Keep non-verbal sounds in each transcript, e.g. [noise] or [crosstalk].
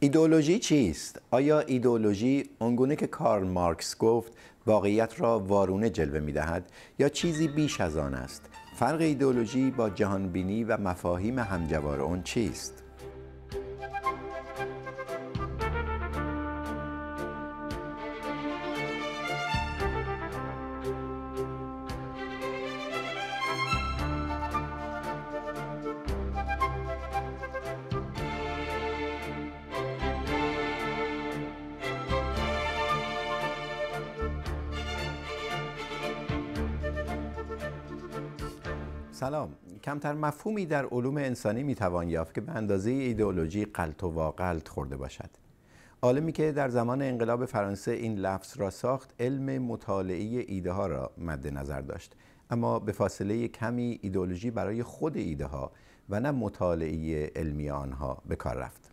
ایدولوژی چیست؟ آیا ایدولوژی آنگونه که کارل مارکس گفت واقعیت را وارونه جلوه می دهد یا چیزی بیش از آن است؟ فرق ایدولوژی با جهانبینی و مفاهیم همجوار آن چیست؟ کمتر مفهومی در علوم انسانی میتوان یافت که به اندازه ایدئولوژی قلط و واقلت خورده باشد عالمی که در زمان انقلاب فرانسه این لفظ را ساخت علم مطالعه ایده ها را مد نظر داشت اما به فاصله کمی ایدئولوژی برای خود ایده ها و نه مطالعه علمی آنها به کار رفت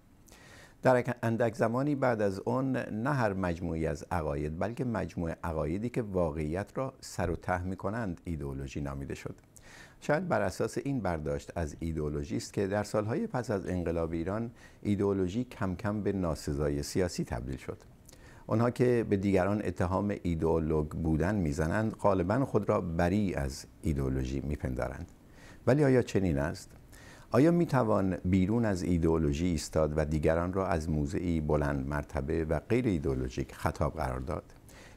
در اندک زمانی بعد از آن نه هر مجموعی از عقاید بلکه مجموعه عقایدی که واقعیت را سر و ته می کنند ایدئولوژی نامیده شد شاید بر اساس این برداشت از ایدئولوژی است که در سالهای پس از انقلاب ایران ایدئولوژی کم کم به ناسزای سیاسی تبدیل شد آنها که به دیگران اتهام ایدئولوگ بودن میزنند غالبا خود را بری از ایدئولوژی میپندارند ولی آیا چنین است آیا می توان بیرون از ایدئولوژی ایستاد و دیگران را از موضعی بلند مرتبه و غیر ایدئولوژیک خطاب قرار داد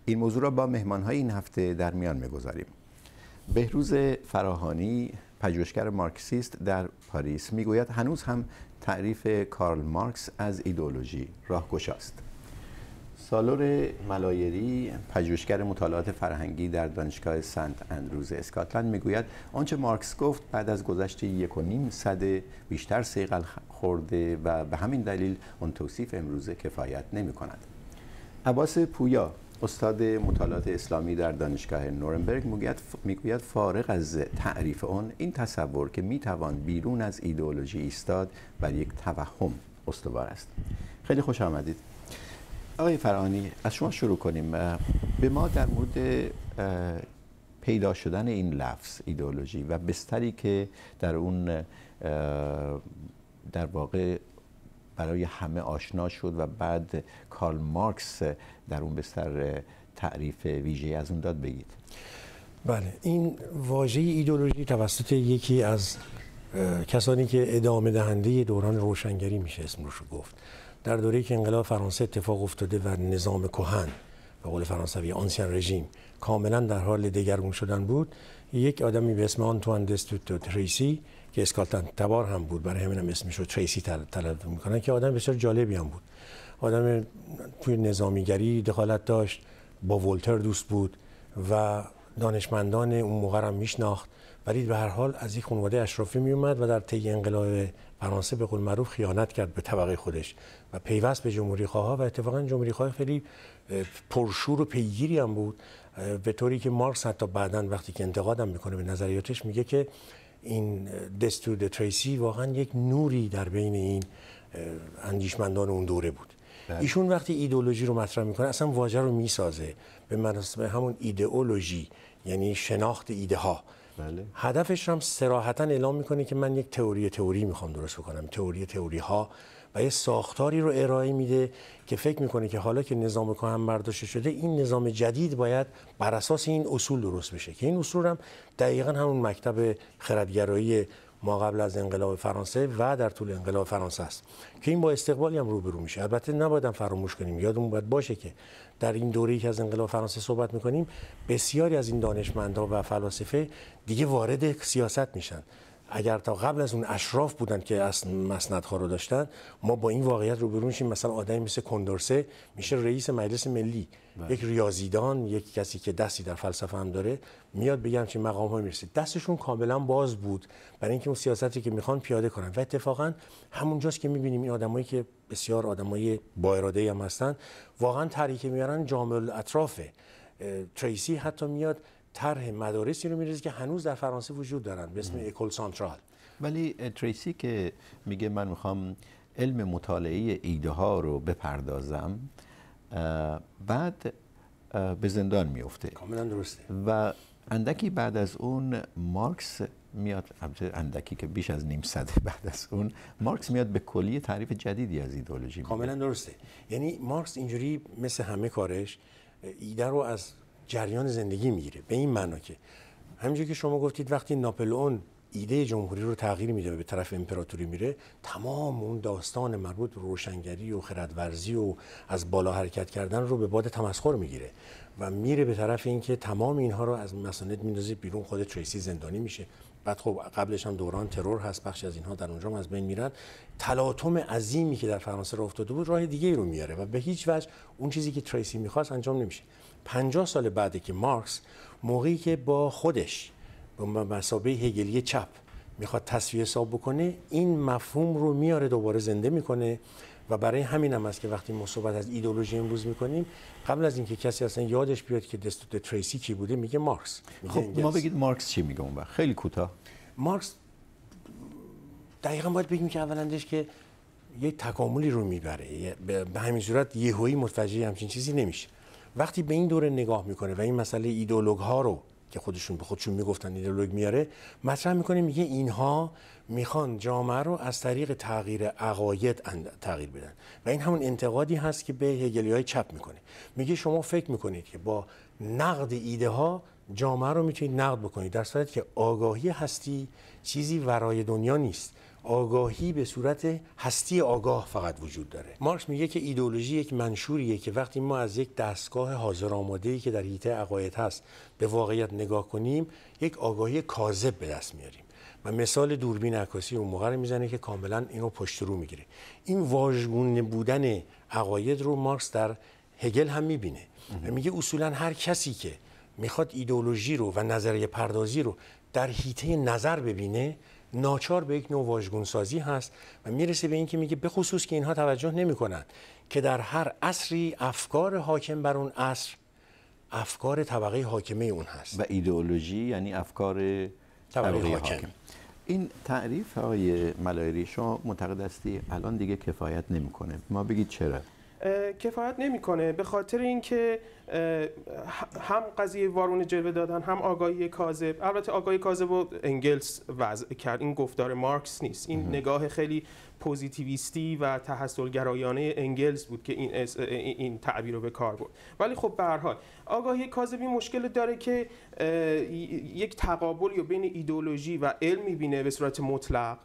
این موضوع را با مهمان های این هفته در میان میگذاریم بهروز فراهانی پژوهشگر مارکسیست در پاریس میگوید هنوز هم تعریف کارل مارکس از ایدئولوژی راهگشاست سالور ملایری پژوهشگر مطالعات فرهنگی در دانشگاه سنت اندروز اسکاتلند میگوید آنچه مارکس گفت بعد از گذشت یک و نیم صده بیشتر سیقل خورده و به همین دلیل اون توصیف امروزه کفایت نمی کند عباس پویا استاد مطالعات اسلامی در دانشگاه نورنبرگ میگوید فارغ از تعریف اون این تصور که میتوان بیرون از ایدئولوژی ایستاد بر یک توهم استوار است خیلی خوش آمدید آقای فرانی از شما شروع کنیم به ما در مورد پیدا شدن این لفظ ایدئولوژی و بستری که در اون در واقع برای همه آشنا شد و بعد کارل مارکس در اون بستر تعریف ویژه از اون داد بگید بله این واژه ایدولوژی توسط یکی از کسانی که ادامه دهنده دوران روشنگری میشه اسم روشو گفت در دوره که انقلاب فرانسه اتفاق افتاده و نظام کوهن به قول فرانسوی آنسیان رژیم کاملا در حال دگرگون شدن بود یک آدمی به اسم آنتوان دستوتو تریسی که اسکالتن تبار هم بود برای همین هم اسمش رو تریسی تلقی میکنن که آدم بسیار جالبی هم بود آدم توی نظامیگری دخالت داشت با ولتر دوست بود و دانشمندان اون موقع هم میشناخت ولی به هر حال از یک خانواده اشرافی می اومد و در طی انقلاب فرانسه به قول معروف خیانت کرد به طبقه خودش و پیوست به جمهوری خواه و اتفاقا جمهوری خواه خیلی پرشور و پیگیری هم بود به طوری که مارکس حتی بعدا وقتی که انتقادم میکنه به نظریاتش میگه که این دستور تریسی واقعا یک نوری در بین این اندیشمندان اون دوره بود بله. ایشون وقتی ایدئولوژی رو مطرح میکنه اصلا واژه رو میسازه به مناسبه همون ایدئولوژی یعنی شناخت ایده ها بله. هدفش هم سراحتا اعلام میکنه که من یک تئوری تئوری میخوام درست بکنم تئوری تئوری ها و یه ساختاری رو ارائه میده که فکر میکنه که حالا که نظام هم برداشته شده این نظام جدید باید بر اساس این اصول درست بشه که این اصول هم دقیقا همون مکتب خردگرایی ما قبل از انقلاب فرانسه و در طول انقلاب فرانسه است که این با استقبالی هم روبرو میشه البته نباید فراموش کنیم یادمون باید باشه که در این دوره که از انقلاب فرانسه صحبت میکنیم بسیاری از این دانشمندها و فلاسفه دیگه وارد سیاست میشن اگر تا قبل از اون اشراف بودن که از مسندها رو داشتن ما با این واقعیت روبرو میشیم مثلا آدمی مثل کندورسه میشه رئیس مجلس ملی بله. یک ریاضیدان یک کسی که دستی در فلسفه هم داره میاد بگم چه مقام ها میرسه دستشون کاملا باز بود برای اینکه اون سیاستی که میخوان پیاده کنن و اتفاقا همونجاست که میبینیم این آدمایی که بسیار آدمای با اراده هم هستن واقعا طریقی میارن جامل اطرافه تریسی حتی میاد طرح مدارسی رو میریزه که هنوز در فرانسه وجود دارن به اسم اکول سانترال ولی تریسی که میگه من میخوام علم مطالعه ایده ها رو بپردازم بعد به زندان میفته کاملا درسته و اندکی بعد از اون مارکس میاد اندکی که بیش از نیم صده [laughs] بعد از اون مارکس میاد به کلی تعریف جدیدی از ایدئولوژی کاملا درسته یعنی مارکس اینجوری مثل همه کارش ایده رو از جریان زندگی میگیره به این معنا که همینجور که شما گفتید وقتی ناپلئون ایده جمهوری رو تغییر میده به طرف امپراتوری میره تمام اون داستان مربوط به روشنگری و خردورزی و از بالا حرکت کردن رو به باد تمسخر میگیره و میره به طرف اینکه تمام اینها رو از مساند میندازه بیرون خود تریسی زندانی میشه بعد خب قبلش هم دوران ترور هست بخشی از اینها در اونجا از بین میرن تلاطم عظیمی که در فرانسه راه افتاده بود راه دیگه ای رو میاره و به هیچ وجه اون چیزی که تریسی میخواست انجام نمیشه 50 سال بعد که مارکس موقعی که با خودش به مسابقه هگلی چپ میخواد تصویه حساب بکنه این مفهوم رو میاره دوباره زنده میکنه و برای همین هم است که وقتی ما صحبت از ایدولوژی امروز میکنیم قبل از اینکه کسی اصلا یادش بیاد که دستوت تریسی کی بوده میگه مارکس خب ما بگید مارکس چی میگه اون وقت خیلی کوتاه مارکس دقیقا باید بگیم که اولندش که یه تکاملی رو میبره به همین صورت یهویی متوجه همچین چیزی نمیشه وقتی به این دوره نگاه میکنه و این مسئله ایدئولوگ ها رو که خودشون به خودشون میگفتن ایدئولوگ میاره مطرح میکنه میگه اینها میخوان جامعه رو از طریق تغییر عقاید تغییر بدن و این همون انتقادی هست که به هگلی های چپ میکنه میگه شما فکر میکنید که با نقد ایده ها جامعه رو میتونید نقد بکنید در صورتی که آگاهی هستی چیزی ورای دنیا نیست آگاهی به صورت هستی آگاه فقط وجود داره مارکس میگه که ایدولوژی یک منشوریه که وقتی ما از یک دستگاه حاضر آماده که در حیطه عقاید هست به واقعیت نگاه کنیم یک آگاهی کاذب به دست میاریم و مثال دوربین عکاسی اون موقع میزنه که کاملا اینو پشت رو میگیره این واژگون بودن عقاید رو مارکس در هگل هم میبینه و میگه اصولا هر کسی که میخواد ایدولوژی رو و نظریه پردازی رو در حیطه نظر ببینه ناچار به یک نوع سازی هست و میرسه به اینکه میگه به خصوص که اینها توجه نمیکنند که در هر عصری افکار حاکم بر اون عصر افکار طبقه حاکمه اون هست و ایدئولوژی یعنی افکار طبقه, حاکم. این تعریف های ملایری شما معتقد هستی الان دیگه کفایت نمیکنه ما بگید چرا کفایت نمیکنه به خاطر اینکه هم قضیه وارون جلوه دادن هم آگاهی کاذب البته آگاهی کاذب و انگلس وضع کرد این گفتار مارکس نیست این نگاه خیلی پوزیتیویستی و تحصلگرایانه انگلز بود که این, این تعبیر رو به کار برد ولی خب به هر حال آگاهی کاذبی مشکل داره که یک تقابل یا بین ایدولوژی و علم میبینه به صورت مطلق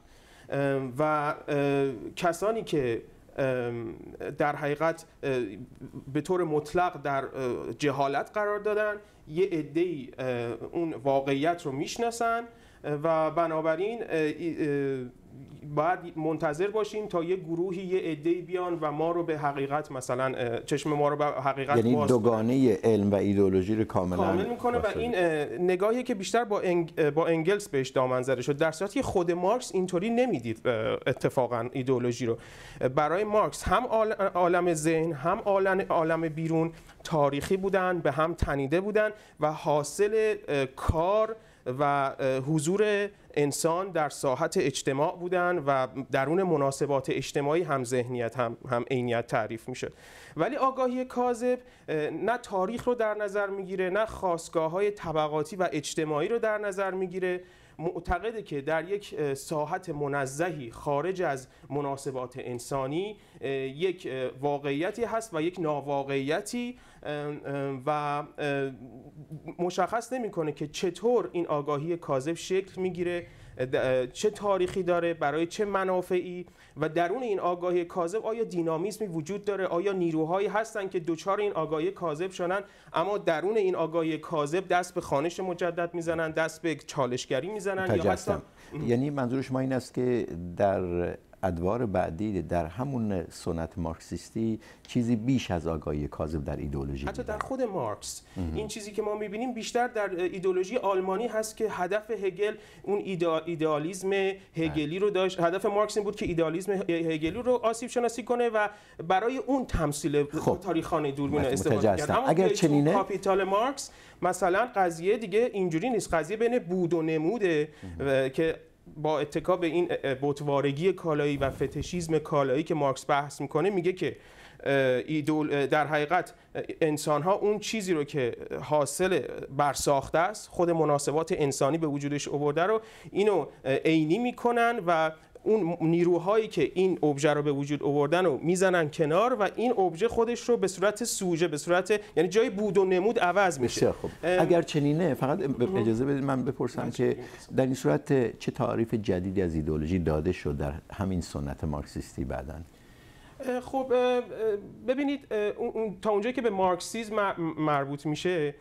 و کسانی که در حقیقت به طور مطلق در جهالت قرار دادن یه عده اون واقعیت رو میشناسن و بنابراین باید منتظر باشیم تا یه گروهی یه عده‌ای بیان و ما رو به حقیقت مثلا چشم ما رو به حقیقت یعنی دوگانه علم و ایدئولوژی رو کاملا کامل میکنه و این نگاهی که بیشتر با, انگ... با انگلس بهش دامن زده شد در صورتی خود مارکس اینطوری نمیدید اتفاقا ایدئولوژی رو برای مارکس هم عالم ذهن هم عالم بیرون تاریخی بودن به هم تنیده بودن و حاصل کار و حضور انسان در ساحت اجتماع بودن و درون مناسبات اجتماعی هم ذهنیت هم هم عینیت تعریف میشه ولی آگاهی کاذب نه تاریخ رو در نظر میگیره نه خواستگاه های طبقاتی و اجتماعی رو در نظر میگیره معتقده که در یک ساحت منزهی خارج از مناسبات انسانی یک واقعیتی هست و یک ناواقعیتی و مشخص نمیکنه که چطور این آگاهی کاذب شکل میگیره چه تاریخی داره برای چه منافعی و درون این آگاهی کاذب آیا دینامیزمی وجود داره آیا نیروهایی هستند که دچار این آگاهی کاذب شدن اما درون این آگاهی کاذب دست به خانش مجدد میزنن دست به چالشگری میزنن یا یعنی منظور شما این است که در ادوار بعدی در همون سنت مارکسیستی چیزی بیش از آگاهی کاذب در ایدولوژی حتی در خود مارکس این چیزی که ما میبینیم بیشتر در ایدولوژی آلمانی هست که هدف هگل اون ایدالیزم هگلی رو داشت هدف مارکس این بود که ایدالیزم هگلی رو آسیب شناسی کنه و برای اون تمثیل خب. تاریخانه دوربین استفاده کرد اگر چنینه کاپیتال مارکس مثلا قضیه دیگه اینجوری نیست قضیه بین بود و نموده که با اتکا به این بتوارگی کالایی و فتشیزم کالایی که مارکس بحث میکنه میگه که در حقیقت انسان ها اون چیزی رو که حاصل برساخته است خود مناسبات انسانی به وجودش آورده رو اینو عینی میکنن و اون نیروهایی که این ابژه رو به وجود آوردن رو میزنن کنار و این ابژه خودش رو به صورت سوژه به صورت یعنی جای بود و نمود عوض میشه خب. اگر چنینه فقط اجازه بدید من بپرسم بله. که در این صورت چه تعریف جدیدی از ایدئولوژی داده شد در همین سنت مارکسیستی بعدن خب ببینید تا اونجایی که به مارکسیزم مربوط میشه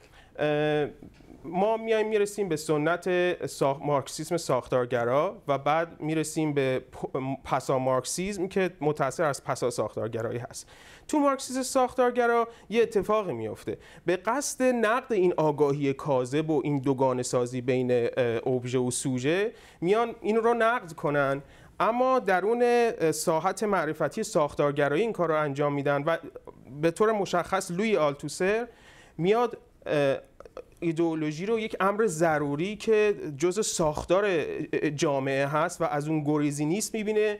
ما میایم میرسیم به سنت ساخ... مارکسیسم ساختارگرا و بعد میرسیم به پسا مارکسیزم که متاثر از پسا ساختارگرایی هست تو مارکسیسم ساختارگرا یه اتفاقی میفته به قصد نقد این آگاهی کاذب و این دوگانه‌سازی سازی بین اوبژه و سوژه میان این رو نقد کنن اما درون ساحت معرفتی ساختارگرایی این کار رو انجام میدن و به طور مشخص لوی آلتوسر میاد ایدئولوژی رو یک امر ضروری که جز ساختار جامعه هست و از اون گریزی نیست میبینه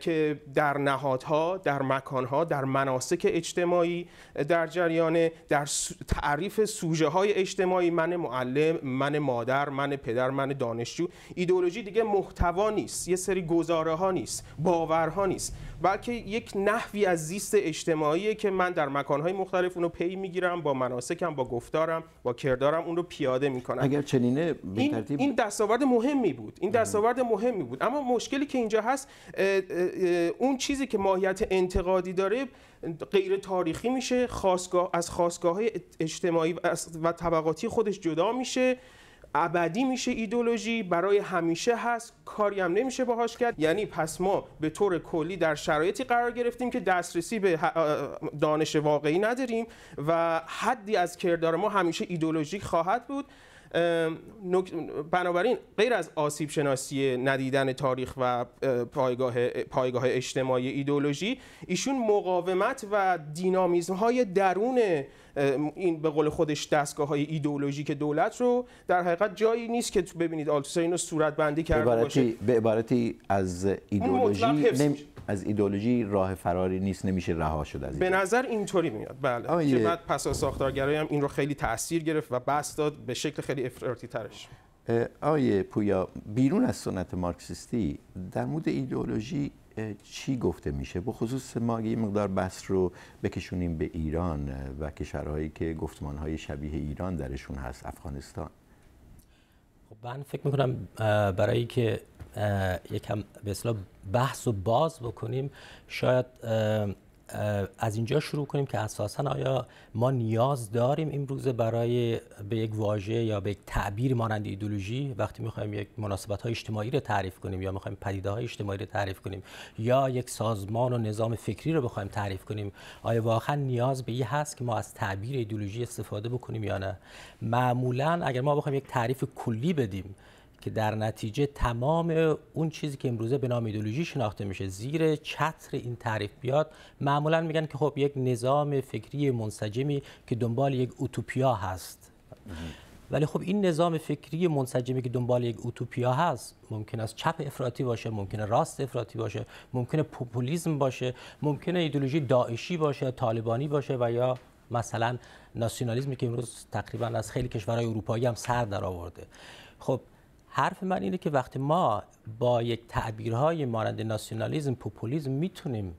که در نهادها در مکانها در مناسک اجتماعی در جریان در تعریف سوژه های اجتماعی من معلم من مادر من پدر من دانشجو ایدولوژی دیگه محتوا نیست یه سری گزاره ها نیست باورها نیست بلکه یک نحوی از زیست اجتماعیه که من در مکانهای مختلف اونو پی میگیرم با مناسکم با گفتارم با کردارم اون رو پیاده میکنم اگر چنینه این, این دستاورد مهمی بود این بله. دستاورد مهمی بود اما مشکلی که اینجا هست اون چیزی که ماهیت انتقادی داره غیر تاریخی میشه خاصگاه از خواستگاه اجتماعی و طبقاتی خودش جدا میشه ابدی میشه ایدولوژی برای همیشه هست کاری هم نمیشه باهاش کرد یعنی پس ما به طور کلی در شرایطی قرار گرفتیم که دسترسی به دانش واقعی نداریم و حدی از کردار ما همیشه ایدولوژیک خواهد بود بنابراین غیر از آسیب شناسی ندیدن تاریخ و پایگاه, پایگاه اجتماعی ایدولوژی ایشون مقاومت و دینامیزم های درون این به قول خودش دستگاه های ایدئولوژیک دولت رو در حقیقت جایی نیست که تو ببینید آلتوسا اینو صورت بندی کرده باشه به عبارتی از ایدئولوژی از ایدئولوژی راه فراری نیست نمیشه رها شد از به نظر اینطوری میاد بله که بعد پس از ساختارگرایی هم این رو خیلی تاثیر گرفت و بس داد به شکل خیلی افراطی ترش آیه پویا بیرون از سنت مارکسیستی در مورد ایدئولوژی چی گفته میشه به خصوص ما اگه مقدار بحث رو بکشونیم به ایران و کشورهایی که گفتمانهای شبیه ایران درشون هست افغانستان خب من فکر میکنم برای که یکم به بحث و باز بکنیم شاید از اینجا شروع کنیم که اساسا آیا ما نیاز داریم امروزه برای به یک واژه یا به یک تعبیر مانند ایدولوژی وقتی میخوایم یک مناسبت های اجتماعی رو تعریف کنیم یا میخوایم پدیده های اجتماعی رو تعریف کنیم یا یک سازمان و نظام فکری رو بخوایم تعریف کنیم آیا واقعا نیاز به این هست که ما از تعبیر ایدولوژی استفاده بکنیم یا نه معمولا اگر ما بخوایم یک تعریف کلی بدیم که در نتیجه تمام اون چیزی که امروزه به نام ایدولوژی شناخته میشه زیر چتر این تعریف بیاد معمولا میگن که خب یک نظام فکری منسجمی که دنبال یک اوتوپیا هست ولی خب این نظام فکری منسجمی که دنبال یک اوتوپیا هست ممکن است چپ افراطی باشه است راست افراطی باشه ممکنه پوپولیزم باشه ممکنه ایدولوژی داعشی باشه طالبانی باشه و یا مثلا ناسیونالیزمی که امروز تقریبا از خیلی کشورهای اروپایی هم سر در آورده خب حرف من اینه که وقتی ما با یک تعبیرهای مانند ناسیونالیزم پوپولیزم میتونیم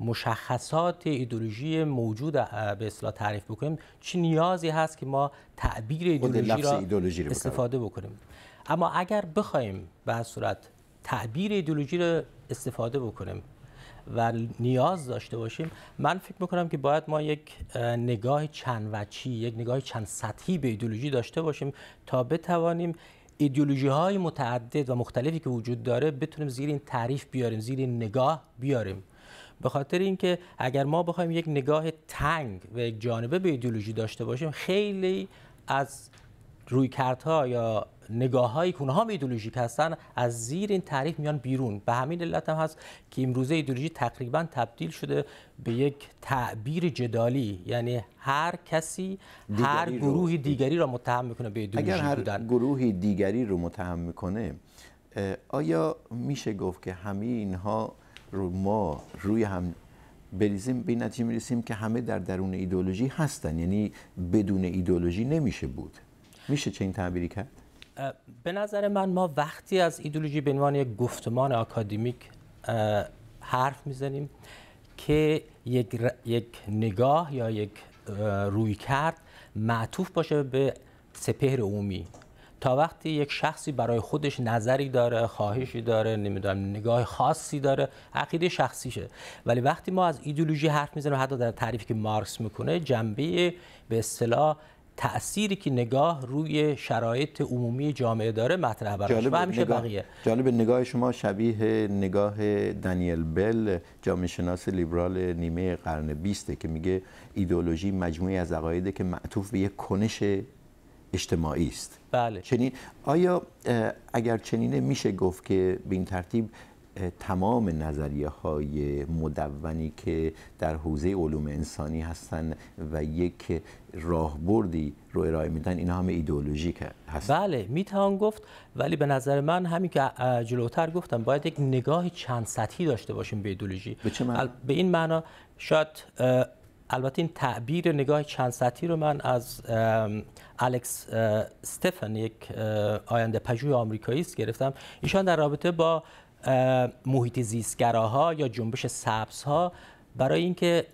مشخصات ایدولوژی موجود به اصطلاح تعریف بکنیم چه نیازی هست که ما تعبیر ایدولوژی را ایدولوژی استفاده بکنیم اما اگر بخوایم به صورت تعبیر ایدولوژی رو استفاده بکنیم و نیاز داشته باشیم من فکر میکنم که باید ما یک نگاه چند وچی یک نگاه چند سطحی به ایدولوژی داشته باشیم تا بتوانیم ایدئولوژی های متعدد و مختلفی که وجود داره بتونیم زیر این تعریف بیاریم زیر این نگاه بیاریم به خاطر اینکه اگر ما بخوایم یک نگاه تنگ و یک جانبه به ایدئولوژی داشته باشیم خیلی از رویکردها یا نگاه هایی که اونها ایدولوژیک هستن از زیر این تعریف میان بیرون به همین علت هم هست که امروزه ایدولوژی تقریبا تبدیل شده به یک تعبیر جدالی یعنی هر کسی هر گروه دیگری را متهم میکنه به ایدولوژی اگر هر گروه دیگری رو متهم میکنه آیا میشه گفت که همه اینها رو ما روی هم بریزیم به نتیجه میرسیم که همه در درون ایدولوژی هستن یعنی بدون ایدولوژی نمیشه بود میشه این تعبیری کرد به نظر من ما وقتی از ایدولوژی به عنوان یک گفتمان اکادمیک حرف میزنیم که یک, یک نگاه یا یک روی کرد معطوف باشه به سپهر عمومی تا وقتی یک شخصی برای خودش نظری داره خواهشی داره نمیدونم نگاه خاصی داره عقیده شخصیشه ولی وقتی ما از ایدولوژی حرف میزنیم حتی در تعریفی که مارکس میکنه جنبه به اصطلاح تأثیری که نگاه روی شرایط عمومی جامعه داره مطرح براش و همیشه نگاه، بقیه جالب نگاه شما شبیه نگاه دانیل بل جامعه شناس لیبرال نیمه قرن بیسته که میگه ایدئولوژی مجموعی از عقایده که معطوف به یک کنش اجتماعی است بله چنین آیا اگر چنینه میشه گفت که به این ترتیب تمام نظریه های مدونی که در حوزه علوم انسانی هستن و یک راهبردی رو ارائه میدن اینا هم ایدئولوژیک هست بله میتوان گفت ولی به نظر من همین که جلوتر گفتم باید یک نگاه چند سطحی داشته باشیم به ایدئولوژی به, چه معنی؟ به این معنا شاید البته این تعبیر نگاه چند سطحی رو من از الکس استفن یک آینده پژوه آمریکایی است گرفتم ایشان در رابطه با محیط زیستگراها یا جنبش سبزها برای اینکه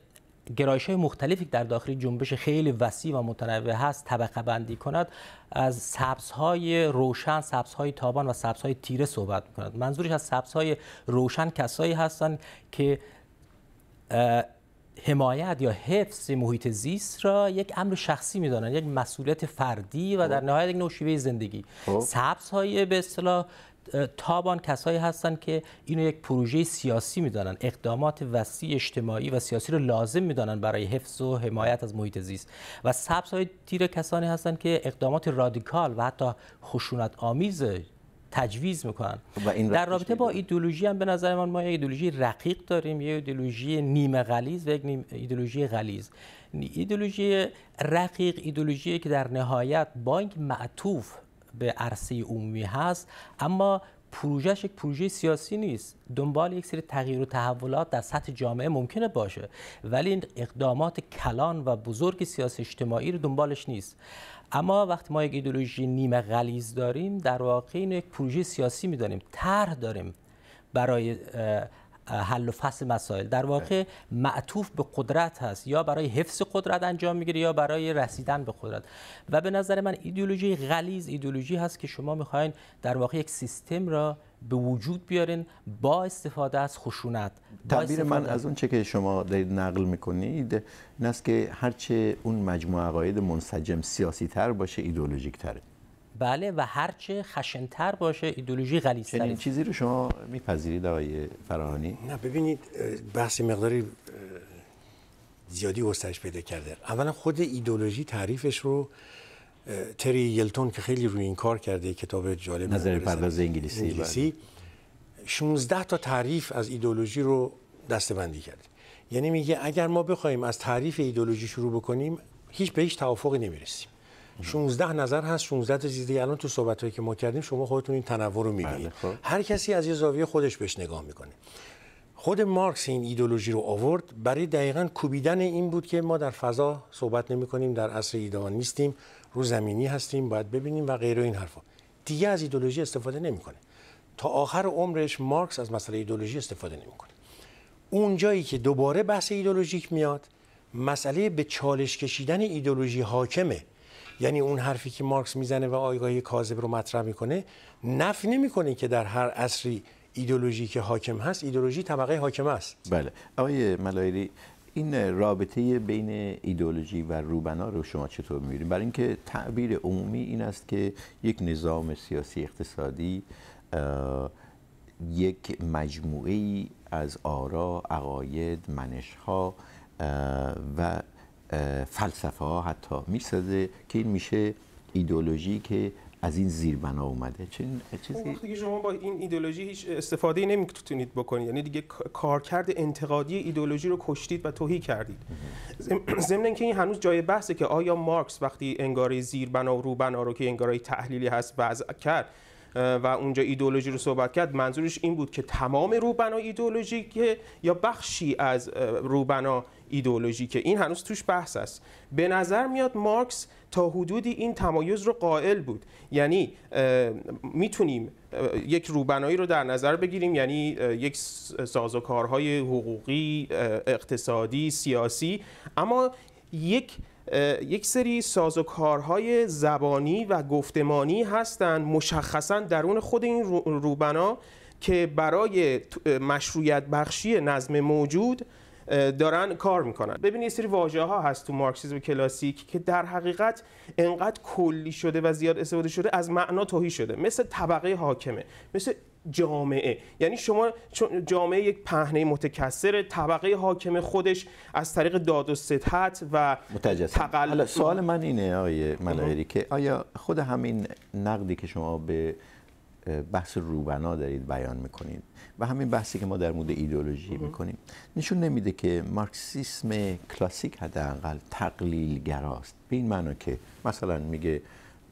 گرایش های مختلفی در داخل جنبش خیلی وسیع و متنوع هست طبقه بندی کند از سبز های روشن سبزهای های تابان و سبزهای های تیره صحبت میکند منظورش از سبزهای های روشن کسایی هستند که حمایت یا حفظ محیط زیست را یک امر شخصی میدانند یک مسئولیت فردی و خب. در نهایت یک نوع زندگی خب. سبز های به اصطلاح تابان کسایی هستند که اینو یک پروژه سیاسی میدانن اقدامات وسیع اجتماعی و سیاسی رو لازم میدانن برای حفظ و حمایت از محیط زیست و سبز های تیر کسانی هستند که اقدامات رادیکال و حتی خشونت آمیز تجویز میکنن در رابطه با ایدولوژی هم به نظر من ما یک ایدولوژی رقیق داریم یه ایدولوژی نیمه غلیز و یک ایدولوژی غلیز ایدولوژی رقیق ایدولوژی که در نهایت با اینکه معطوف به عرصه عمومی هست اما پروژهش یک پروژه سیاسی نیست دنبال یک سری تغییر و تحولات در سطح جامعه ممکنه باشه ولی این اقدامات کلان و بزرگ سیاسی اجتماعی رو دنبالش نیست اما وقتی ما یک ایدولوژی نیمه غلیز داریم در واقع این یک پروژه سیاسی میدانیم طرح داریم برای حل و فصل مسائل در واقع معطوف به قدرت هست یا برای حفظ قدرت انجام میگیره یا برای رسیدن به قدرت و به نظر من ایدئولوژی غلیظ ایدئولوژی هست که شما میخواین در واقع یک سیستم را به وجود بیارین با استفاده از خشونت تعبیر من از اون چه که شما دارید نقل میکنید این است که هرچه اون مجموعه عقاید منسجم سیاسی تر باشه ایدئولوژیک تره بله و هرچه خشنتر باشه ایدولوژی غلیظ‌تر چیزی رو شما میپذیرید آقای فراهانی نه ببینید بحث مقداری زیادی گسترش پیدا کرده اولا خود ایدولوژی تعریفش رو تری یلتون که خیلی روی این کار کرده کتاب جالب نظر پرداز انگلیسی, بله. انگلیسی 16 تا تعریف از ایدولوژی رو دستبندی کرده یعنی میگه اگر ما بخوایم از تعریف ایدولوژی شروع بکنیم هیچ به هیچ توافقی نمیرسیم 16 نظر هست 16 تا چیز دیگه الان تو صحبتایی که ما کردیم شما خودتون این تنوع رو میبینید بله، خب. هر کسی از یه زاویه خودش بهش نگاه میکنه خود مارکس این ایدولوژی رو آورد برای دقیقا کوبیدن این بود که ما در فضا صحبت نمی در عصر ایدئال نیستیم رو زمینی هستیم باید ببینیم و غیره این حرفا دیگه از ایدولوژی استفاده نمیکنه تا آخر عمرش مارکس از مسئله ایدولوژی استفاده نمیکنه اون جایی که دوباره بحث ایدولوژیک میاد مسئله به چالش کشیدن ایدولوژی حاکمه یعنی اون حرفی که مارکس میزنه و آیگاهی کاذب رو مطرح میکنه نفی نمیکنه که در هر عصری ایدولوژی که حاکم هست ایدولوژی طبقه حاکم است بله آقای ملایری این رابطه بین ایدولوژی و روبنا رو شما چطور میبینید برای اینکه تعبیر عمومی این است که یک نظام سیاسی اقتصادی یک مجموعه ای از آرا، عقاید، منشها و فلسفه ها حتی میسازه که این میشه ایدولوژی که از این زیربنا اومده چنین چیزی دیگه شما با این ایدولوژی هیچ استفاده ای نمیتونید بکنید یعنی دیگه کارکرد انتقادی ایدولوژی رو کشتید و توهی کردید ضمن اینکه این هنوز جای بحثه که آیا مارکس وقتی انگاره زیربنا و روبنا رو که انگاره تحلیلی هست وضع کرد و اونجا ایدولوژی رو صحبت کرد منظورش این بود که تمام روبنا ایدولوژیکه یا بخشی از روبنا که این هنوز توش بحث است به نظر میاد مارکس تا حدودی این تمایز رو قائل بود یعنی میتونیم یک روبنایی رو در نظر بگیریم یعنی یک سازوکارهای حقوقی اقتصادی سیاسی اما یک یک سری سازوکارهای زبانی و گفتمانی هستند مشخصا درون خود این روبنا که برای مشروعیت بخشی نظم موجود دارن کار میکنن ببینید یه سری واژه ها هست تو مارکسیسم کلاسیک که در حقیقت انقدر کلی شده و زیاد استفاده شده از معنا توهی شده مثل طبقه حاکمه مثل جامعه یعنی شما جامعه یک پهنه متکثر طبقه حاکم خودش از طریق داد و ستت و متجسم. سوال من اینه آقای ملایری که آیا خود همین نقدی که شما به بحث روبنا دارید بیان میکنید و همین بحثی که ما در مورد ایدئولوژی میکنیم نشون نمیده که مارکسیسم کلاسیک حداقل گراست به این معنا که مثلا میگه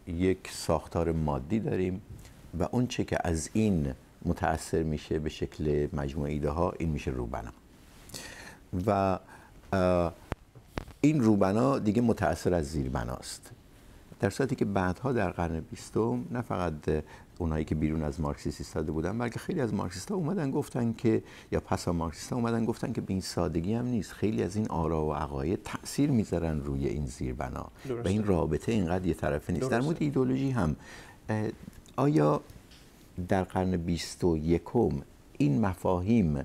یک ساختار مادی داریم و اون چه که از این متاثر میشه به شکل مجموعه ایده ها این میشه روبنا و این روبنا دیگه متاثر از زیربناست در صورتی که بعدها در قرن بیستم نه فقط اونایی که بیرون از مارکسیست ایستاده بودن بلکه خیلی از مارکسیست ها اومدن گفتن که یا پسا مارکسیست ها اومدن گفتن که به این سادگی هم نیست خیلی از این آرا و عقاید تاثیر میذارن روی این زیربنا و این رابطه اینقدر یه طرفه نیست در مورد ایدولوژی هم آیا در قرن یکم این مفاهیم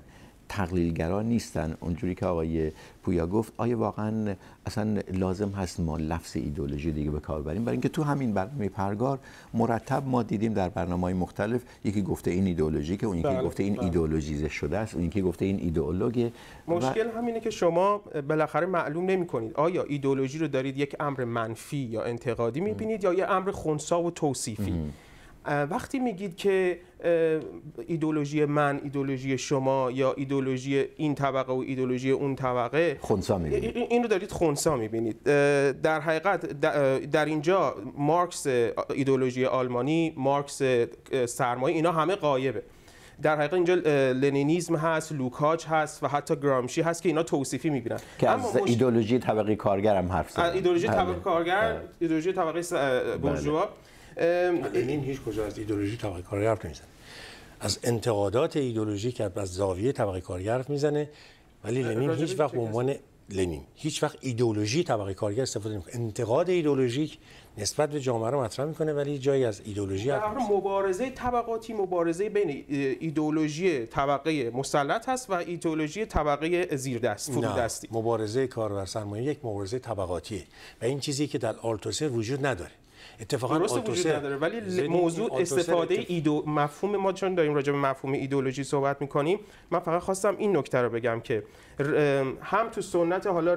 تقلیلگرا نیستن اونجوری که آقای پویا گفت آیا واقعا اصلا لازم هست ما لفظ ایدولوژی دیگه به کار بریم برای اینکه تو همین برنامه پرگار مرتب ما دیدیم در برنامه های مختلف یکی گفته این ایدولوژی که اون یکی بله، گفته این بله. شده است اون یکی گفته این ایدئولوژی مشکل همینه که شما بالاخره معلوم نمی‌کنید آیا ایدولوژی رو دارید یک امر منفی یا انتقادی می‌بینید یا یه امر خونسا و توصیفی وقتی میگید که ایدولوژی من ایدولوژی شما یا ایدولوژی این طبقه و ایدولوژی اون طبقه خونسا میبینید این رو دارید خونسا میبینید در حقیقت در اینجا مارکس ایدولوژی آلمانی مارکس سرمایه اینا همه قایبه در حقیقت اینجا لنینیزم هست لوکاچ هست و حتی گرامشی هست که اینا توصیفی میبینن که از ایدولوژی بله. طبقه کارگر هم حرف ایدولوژی طبقه کارگر ایدولوژی طبقه بورژوا این هیچ کجا از ایدولوژی طبقه کارگر حرف نمیزنه از انتقادات ایدولوژی که از زاویه طبقه کارگر حرف میزنه ولی لنین هیچ وقت به عنوان لنین هیچ وقت ایدولوژی طبقه کارگر استفاده نمیکنه انتقاد ایدولوژیک نسبت به جامعه رو مطرح میکنه ولی جایی از ایدولوژی در مبارزه طبقاتی مبارزه بین ایدولوژی طبقه مسلط هست و ایدولوژی طبقه زیردست دستی. مبارزه کار و سرمایه یک مبارزه طبقاتیه و این چیزی که در آلتوسه وجود نداره اتفاقا درست وجود نداره ولی موضوع استفاده ایدو مفهوم ما چون داریم راجع به مفهوم ایدئولوژی صحبت میکنیم من فقط خواستم این نکته رو بگم که هم تو سنت حالا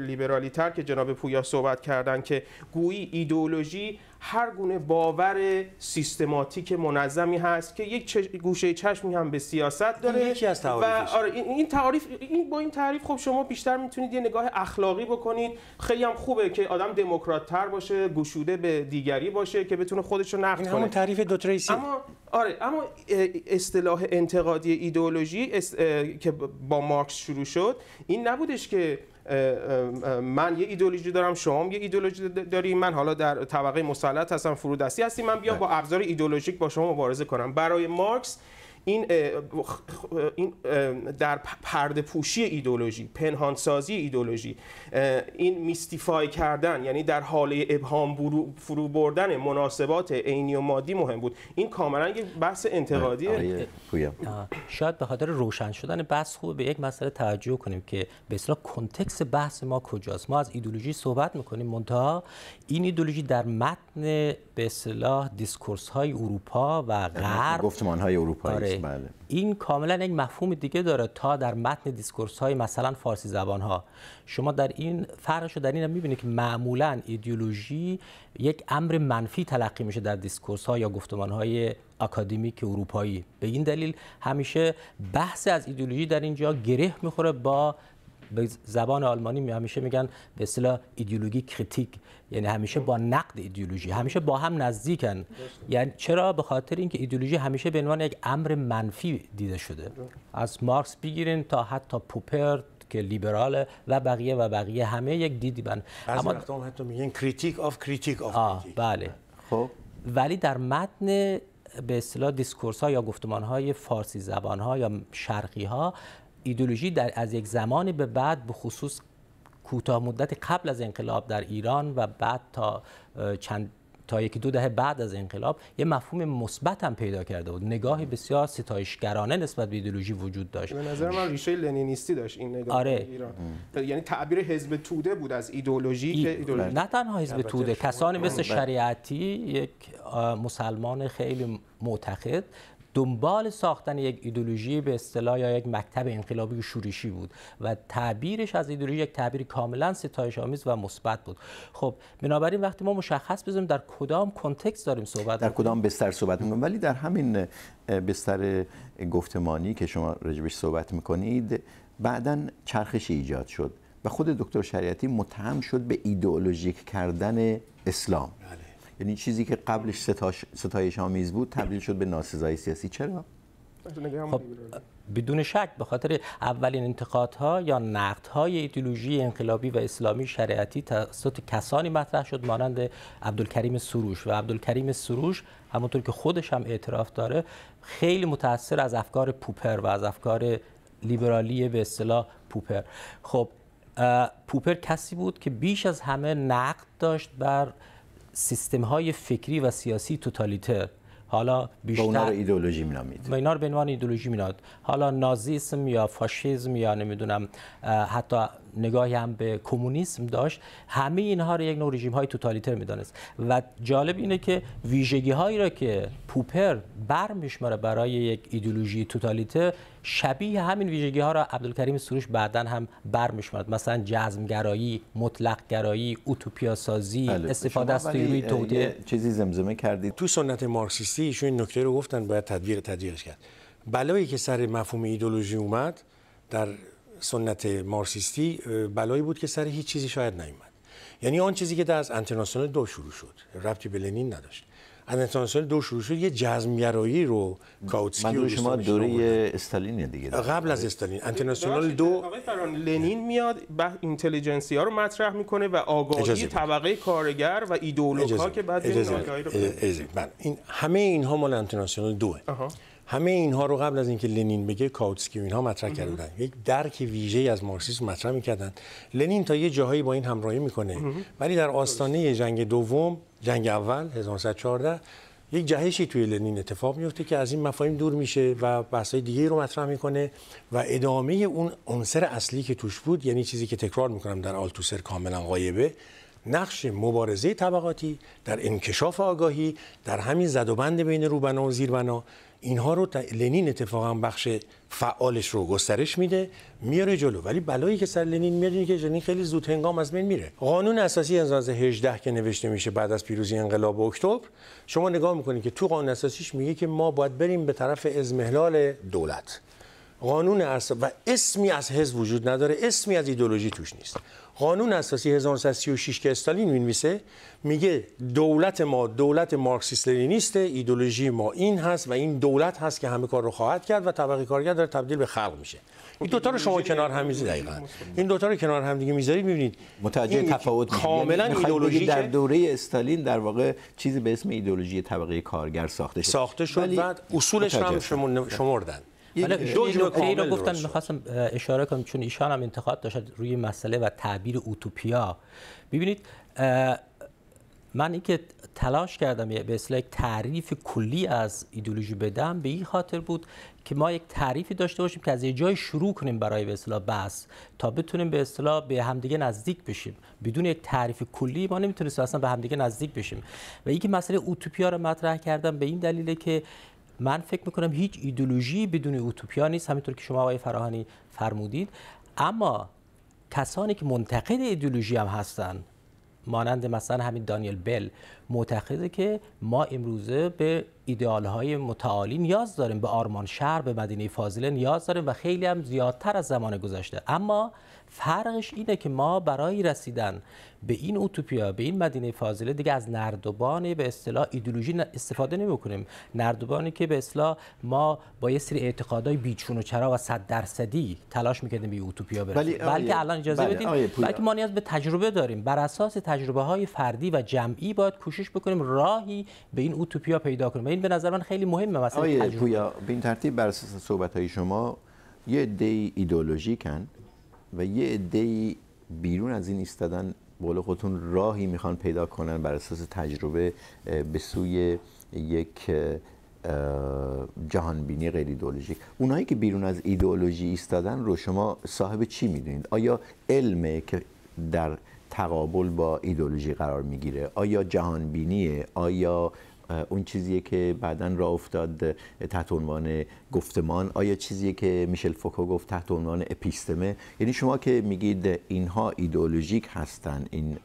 لیبرالی تر که جناب پویا صحبت کردن که گویی ایدئولوژی هر گونه باور سیستماتیک منظمی هست که یک گوشه چشمی هم به سیاست داره یکی از و آره این, تعریف، این با این تعریف خب شما بیشتر میتونید یه نگاه اخلاقی بکنید خیلی هم خوبه که آدم دموکرات تر باشه گشوده به دیگری باشه که بتونه خودش رو نقد کنه همون تعریف دو تریسی اما آره اما اصطلاح انتقادی ایدئولوژی که با مارکس شروع شد این نبودش که من یه ایدولوژی دارم شما یه ایدولوژی داری من حالا در طبقه مسلط هستم فرودستی هستی من بیام بله. با ابزار ایدولوژیک با شما مبارزه کنم برای مارکس این این در پرده پوشی ایدولوژی پنهانسازی ایدولوژی این میستیفای کردن یعنی در حاله ابهام فرو بردن مناسبات عینی و مادی مهم بود این کاملا یک بحث انتقادی شاید به خاطر روشن شدن بحث خوب به یک مسئله توجه کنیم که به اصطلاح کنتکس بحث ما کجاست ما از ایدولوژی صحبت میکنیم منتها این ایدولوژی در متن به اصطلاح دیسکورس های اروپا و غرب گفتمان های اروپایی آره، بله. بله. این کاملا یک مفهوم دیگه داره تا در متن دیسکورس های مثلا فارسی زبان ها شما در این فرقش رو در این میبینید که معمولا ایدئولوژی یک امر منفی تلقی میشه در دیسکورس ها یا گفتمان های اکادمیک اروپایی به این دلیل همیشه بحث از ایدئولوژی در اینجا گره میخوره با به زبان آلمانی همیشه میگن به اصطلاح ایدئولوژی کریتیک یعنی همیشه با نقد ایدئولوژی همیشه با هم نزدیکن یعنی چرا به خاطر اینکه ایدئولوژی همیشه به عنوان یک امر منفی دیده شده از مارکس بگیرین تا حتی پوپر که لیبراله و بقیه و بقیه همه یک دیدی بن اما حتی میگن کریتیک اف کریتیک آف بله خب ولی در متن به اصطلاح دیسکورس ها یا گفتمان های فارسی زبان ها یا شرقی ها ایدولوژی در از یک زمان به بعد به خصوص کوتاه مدت قبل از انقلاب در ایران و بعد تا چند تا یکی دو دهه بعد از انقلاب یه مفهوم مثبت هم پیدا کرده بود نگاه بسیار ستایشگرانه نسبت به ایدئولوژی وجود داشت به نظر من ریشه لنینیستی داشت این نگاه آره. ایران یعنی تعبیر حزب توده بود از ایدئولوژی ایدولوژی... نه تنها حزب توده کسانی مثل بله. شریعتی یک مسلمان خیلی معتقد دنبال ساختن یک ایدولوژی به اصطلاح یا یک مکتب انقلابی و شورشی بود و تعبیرش از ایدولوژی یک تعبیر کاملا ستایش آمیز و مثبت بود خب بنابراین وقتی ما مشخص بزنیم در کدام کنتکست داریم صحبت در کدام بستر صحبت میکنیم ولی در همین بستر گفتمانی که شما رجبش صحبت میکنید بعدا چرخش ایجاد شد و خود دکتر شریعتی متهم شد به ایدئولوژیک کردن اسلام بله. یعنی چیزی که قبلش ستایش آمیز بود تبدیل شد به ناسزای سیاسی چرا؟ خب بدون شک به خاطر اولین انتقادها یا نقدهای ایدئولوژی انقلابی و اسلامی شریعتی توسط کسانی مطرح شد مانند عبدالکریم سروش و عبدالکریم سروش همونطور که خودش هم اعتراف داره خیلی متاثر از افکار پوپر و از افکار لیبرالی به اصطلاح پوپر خب پوپر کسی بود که بیش از همه نقد داشت بر سیستم های فکری و سیاسی توتالیتر حالا بیشتر اونا رو ایدئولوژی و اینا رو به عنوان ایدئولوژی مینامید حالا نازیسم یا فاشیسم یا نمیدونم حتی نگاهی هم به کمونیسم داشت همه اینها رو یک نوع رژیم های توتالیتر میدانست و جالب اینه که ویژگی هایی را که پوپر برمیشماره برای یک ایدولوژی توتالیتر شبیه همین ویژگی ها را عبدالکریم سروش بعدا هم برمیشمرد مثلا جزمگرایی، مطلقگرایی، مطلق اوتوپیا سازی بله. استفاده از تئوری توده چیزی زمزمه کردید تو سنت مارکسیستی ایشون این نکته رو گفتن باید تدویر تدویرش کرد بلایی که سر مفهوم ایدولوژی اومد در سنت مارکسیستی بلایی بود که سر هیچ چیزی شاید نیومد یعنی آن چیزی که در از انترناسیونال دو شروع شد ربطی به لنین نداشت انترناسیونال دو شروع شد یه جزمگرایی رو کاوتسکی و شما دوره استالین دیگه قبل از استالین انترناسیونال دو لنین میاد بعد ها رو مطرح میکنه و آگاهی طبقه کارگر و ایدئولوژی که بعد بله. این همه اینها مال انترناسیونال دوه همه اینها رو قبل از اینکه لنین بگه کاوتسکی و اینها مطرح کردن یک درک ویژه از مارکسیسم مطرح میکردن لنین تا یه جاهایی با این همراهی میکنه ولی در آستانه جنگ دوم جنگ اول 1914 یک جهشی توی لنین اتفاق میفته که از این مفاهیم دور میشه و بحثای دیگه رو مطرح میکنه و ادامه اون عنصر اصلی که توش بود یعنی چیزی که تکرار میکنم در آلتوسر کاملا غایبه نقش مبارزه طبقاتی در انکشاف آگاهی در همین زد و بند بین روبنا و زیربنا اینها رو لنین اتفاقا بخش فعالش رو گسترش میده میاره جلو ولی بلایی که سر لنین میاد اینه که لنین خیلی زود هنگام از بین میره قانون اساسی 1918 که نوشته میشه بعد از پیروزی انقلاب اکتبر شما نگاه میکنید که تو قانون اساسیش میگه که ما باید بریم به طرف ازمهلال دولت قانون اساسی و اسمی از حزب وجود نداره اسمی از ایدولوژی توش نیست قانون اساسی 1936 که استالین مینویسه میگه دولت ما دولت مارکسیست لنینیسته ایدولوژی ما این هست و این دولت هست که همه کار رو خواهد کرد و طبقه کارگر داره تبدیل به خلق میشه این دوتا رو شما کنار هم میذارید دقیقاً این دوتا رو کنار هم دیگه میذارید میبینید متوجه تفاوت یعنی کاملا ایدولوژی در دوره استالین در واقع چیزی به اسم ایدولوژی طبقه کارگر ساخته شد ساخته شد بعد اصولش هم شمردن نکته رو گفتن میخواستم اشاره کنم چون ایشان هم انتقاد داشت روی مسئله و تعبیر اوتوپیا ببینید من اینکه تلاش کردم به اصطلاح یک تعریف کلی از ایدولوژی بدم به این خاطر بود که ما یک تعریفی داشته باشیم که از یه جای شروع کنیم برای به اصطلاح بس تا بتونیم به اصطلاح به همدیگه نزدیک بشیم بدون یک تعریف کلی ما نمیتونیم اصلا به همدیگه نزدیک بشیم و اینکه مسئله اوتوپیا رو مطرح کردم به این دلیله که من فکر میکنم هیچ ایدولوژی بدون اوتوپیا نیست همینطور که شما آقای فراهانی فرمودید اما کسانی که منتقد ایدولوژی هم هستن مانند مثلا همین دانیل بل معتقده که ما امروزه به ایدئال های متعالی نیاز داریم به آرمان شهر به مدینه فاضله نیاز داریم و خیلی هم زیادتر از زمان گذشته اما فرقش اینه که ما برای رسیدن به این اوتوپیا به این مدینه فاضله دیگه از نردبان به اصطلاح ایدولوژی استفاده نمیکنیم نردبانی که به اصطلاح ما با یه سری اعتقادهای بیچون و چرا و صد درصدی تلاش میکردیم به اوتوپیا برسیم بلکه الان اجازه بله، بدین، بلکه ما نیاز به تجربه داریم بر اساس تجربه های فردی و جمعی باید کوشش بکنیم راهی به این اوتوپیا پیدا کنیم و این به نظر من خیلی مهمه مثلا به این ترتیب بر اساس صحبت های شما یه دی ایدئولوژیکن و یه عده بیرون از این ایستادن بقول خودتون راهی میخوان پیدا کنن بر اساس تجربه به سوی یک جهانبینی غیر ایدئولوژیک اونایی که بیرون از ایدئولوژی ایستادن رو شما صاحب چی میدونید آیا علمه که در تقابل با ایدئولوژی قرار میگیره آیا جهانبینیه آیا اون چیزیه که بعدا را افتاد تحت عنوان گفتمان آیا چیزیه که میشل فوکو گفت تحت عنوان اپیستمه یعنی شما که میگید اینها ایدئولوژیک هستن این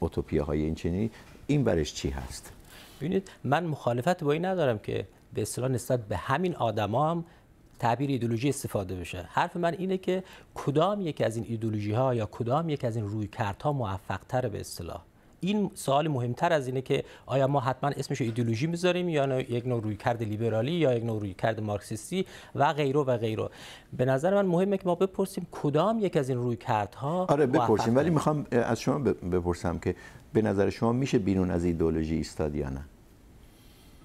اوتوپیا های این چنینی این برش چی هست ببینید من مخالفت با این ندارم که به اصطلاح نسبت به همین آدما هم تعبیر ایدولوژی استفاده بشه حرف من اینه که کدام یکی از این ایدولوژی ها یا کدام یکی از این روی کرت موفق تر به اصطلاح این سوال مهمتر از اینه که آیا ما حتما اسمش ایدئولوژی میذاریم یا یک نوع کرد لیبرالی یا یک نوع کرد مارکسیستی و غیره و غیره به نظر من مهمه که ما بپرسیم کدام یک از این رویکردها آره بپرسیم ولی میخوام از شما بپرسم که به نظر شما میشه بیرون از ایدئولوژی ایستاد یا نه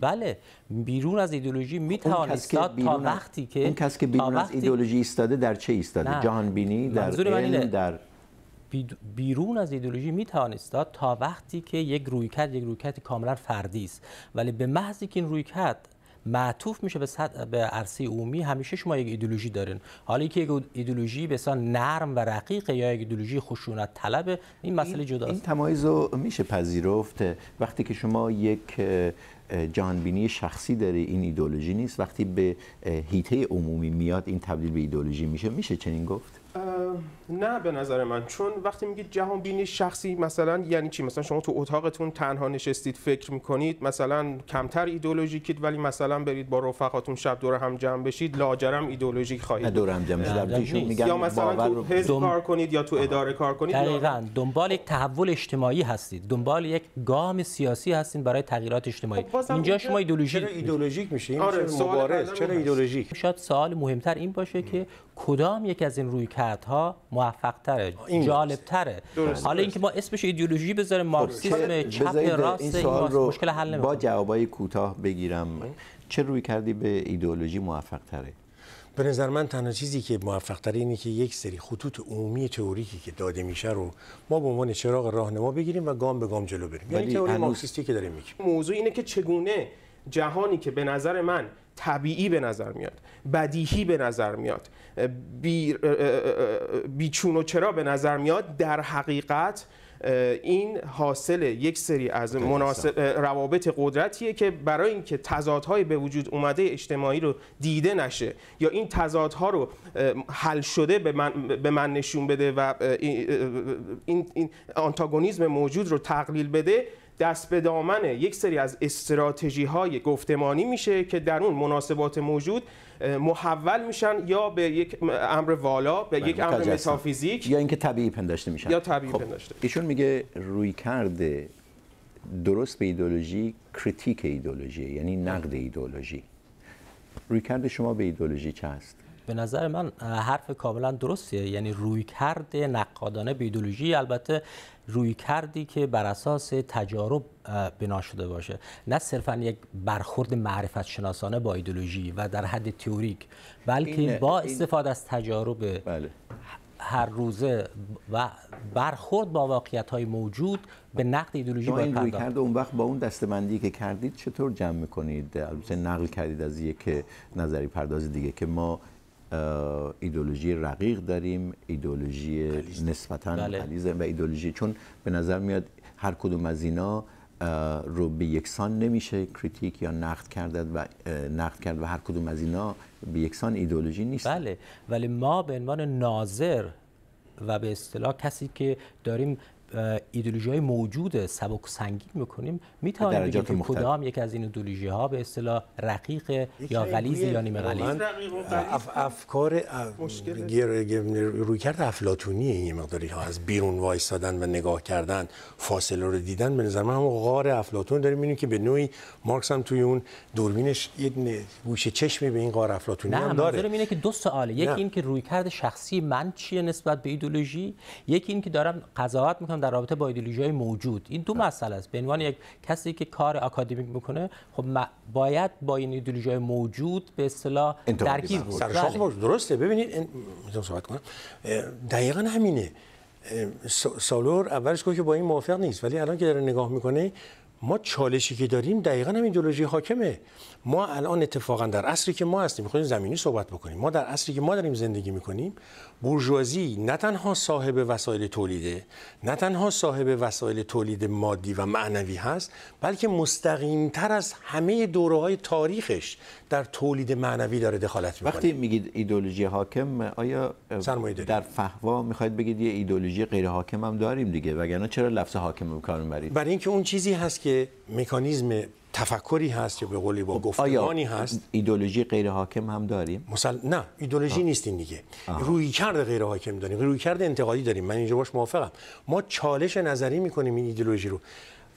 بله بیرون از ایدئولوژی خب، می توان تا وقتی که اون کس که بیرون از ایدئولوژی ایستاده در چه ایستاده جهان بینی در در بیرون از ایدولوژی می توانستاد تا وقتی که یک رویکرد یک رویکرد کاملا فردی است ولی به محضی که این رویکرد معطوف میشه به, صد... به عرصه عمومی همیشه شما یک ایدولوژی دارین حالا که یک ایدولوژی به نرم و رقیق یا یک ایدولوژی خشونت طلب این مسئله جداست این تمایز رو میشه پذیرفت وقتی که شما یک جانبینی شخصی داره این ایدولوژی نیست وقتی به هیته عمومی میاد این تبدیل به ایدولوژی میشه میشه چنین گفت نه به نظر من چون وقتی میگید جهان بینی شخصی مثلا یعنی چی مثلا شما تو اتاقتون تنها نشستید فکر میکنید مثلا کمتر ایدولوژیکید ولی مثلا برید با رفقاتون شب دور هم جمع بشید لاجرم ایدولوژیک خواهید دور هم جمع بشید یا مثلا تو حزب کار کنید یا تو اداره آه. کار کنید دقیقاً دنبال یک تحول اجتماعی هستید دنبال یک گام سیاسی هستید برای تغییرات اجتماعی خب، اینجا شما ایدئولوژی چرا ایدئولوژیک میشه آره، مبارز چرا ایدئولوژیک شاید سوال مهمتر این باشه که کدام یک از این رویکردها موفق تره جالب تره حالا اینکه ما اسمش ایدئولوژی بذاریم مارکسیسم خب، خب، چپ راست این, سوال رو مشکل حل نمیکنه با جوابای کوتاه بگیرم چه روی کردی به ایدئولوژی موفق تره به نظر من تنها چیزی که موفق تره اینه که یک سری خطوط عمومی تئوریکی که داده میشه رو ما به عنوان چراغ راهنما بگیریم و گام به گام جلو بریم یعنی تئوری مارکسیستی که داریم میگیم موضوع اینه که چگونه جهانی که به نظر من طبیعی به نظر میاد بدیهی به نظر میاد بی, و چرا به نظر میاد در حقیقت این حاصل یک سری از روابط قدرتیه که برای اینکه تضادهای به وجود اومده اجتماعی رو دیده نشه یا این تضادها رو حل شده به من, نشون بده و این, این آنتاگونیزم موجود رو تقلیل بده دست به دامن یک سری از استراتژی های گفتمانی میشه که در اون مناسبات موجود محول میشن یا به یک امر والا به بله، یک امر متافیزیک یا اینکه طبیعی پنداشته میشن یا طبیعی خب. پنداشته ایشون میگه روی درست به ایدولوژی کریتیک ایدولوژی یعنی نقد ایدولوژی روی شما به ایدولوژی چه به نظر من حرف کاملا درستیه یعنی روی کرده نقادانه به ایدولوژی البته روی کردی که بر اساس تجارب بنا شده باشه نه صرفا یک برخورد معرفت شناسانه با ایدولوژی و در حد تئوریک بلکه با استفاده از تجارب بله. هر روزه و برخورد با واقعیت های موجود به نقد ایدولوژی باید پرداخت روی اون وقت با اون دستمندی که کردید چطور جمع میکنید البته نقل کردید از یک نظری پرداز دیگه که ما ایدولوژی رقیق داریم ایدولوژی نسبتاً بله. و ایدولوژی چون به نظر میاد هر کدوم از اینا رو به یکسان نمیشه کریتیک یا نقد کرد و نقد کرد و هر کدوم از اینا به یکسان ایدولوژی نیست بله ولی ما به عنوان ناظر و به اصطلاح کسی که داریم ایدولوژی های موجود سبک سنگین سنگین میکنیم میتوانیم بگیم که کدام یک از این ایدولوژی ها به اصطلاح رقیق یا غلیظ یا نیمه غلیظ افکار روی کرد افلاطونی این مقداری ها از بیرون وایستادن و نگاه کردن فاصله رو دیدن به نظر من هم غار افلاطون داریم میبینیم که به نوعی مارکس هم توی اون دوربینش یه گوشه چشمی به این غار افلاطونی هم داره نه اینه که دو سواله یکی این که رویکرد شخصی من چیه نسبت به ایدولوژی یکی این که دارم قضاوت در رابطه با ایدئولوژی موجود این دو بله. مسئله است به عنوان یک کسی که کار آکادمیک میکنه خب باید با این ایدئولوژی موجود به اصطلاح درگیر بود سرشاخ بله. درسته ببینید میتونم صحبت کنم دقیقا همینه سالور اولش گفت که با این موافق نیست ولی الان که داره نگاه میکنه ما چالشی که داریم دقیقا هم ایدئولوژی حاکمه ما الان اتفاقا در عصری که ما هستیم میخوایم زمینی صحبت بکنیم ما در عصری که ما داریم زندگی میکنیم بورژوازی نه تنها صاحب وسایل تولیده نه تنها صاحب وسایل تولید مادی و معنوی هست بلکه مستقیم تر از همه دوره های تاریخش در تولید معنوی داره دخالت میکنه وقتی میگید ایدولوژی حاکم آیا در فهوا میخواید بگید یه ایدولوژی غیر حاکم هم داریم دیگه وگرنه چرا لفظ حاکم رو کار برای اینکه اون چیزی هست که مکانیزم تفکری هست یا به قولی با خب، گفتمانی هست ایدولوژی غیر حاکم هم داریم نه ایدولوژی نیست این دیگه روی کرد غیر حاکم داریم روی کرد انتقادی داریم من اینجا باش موافقم ما چالش نظری میکنیم این ایدولوژی رو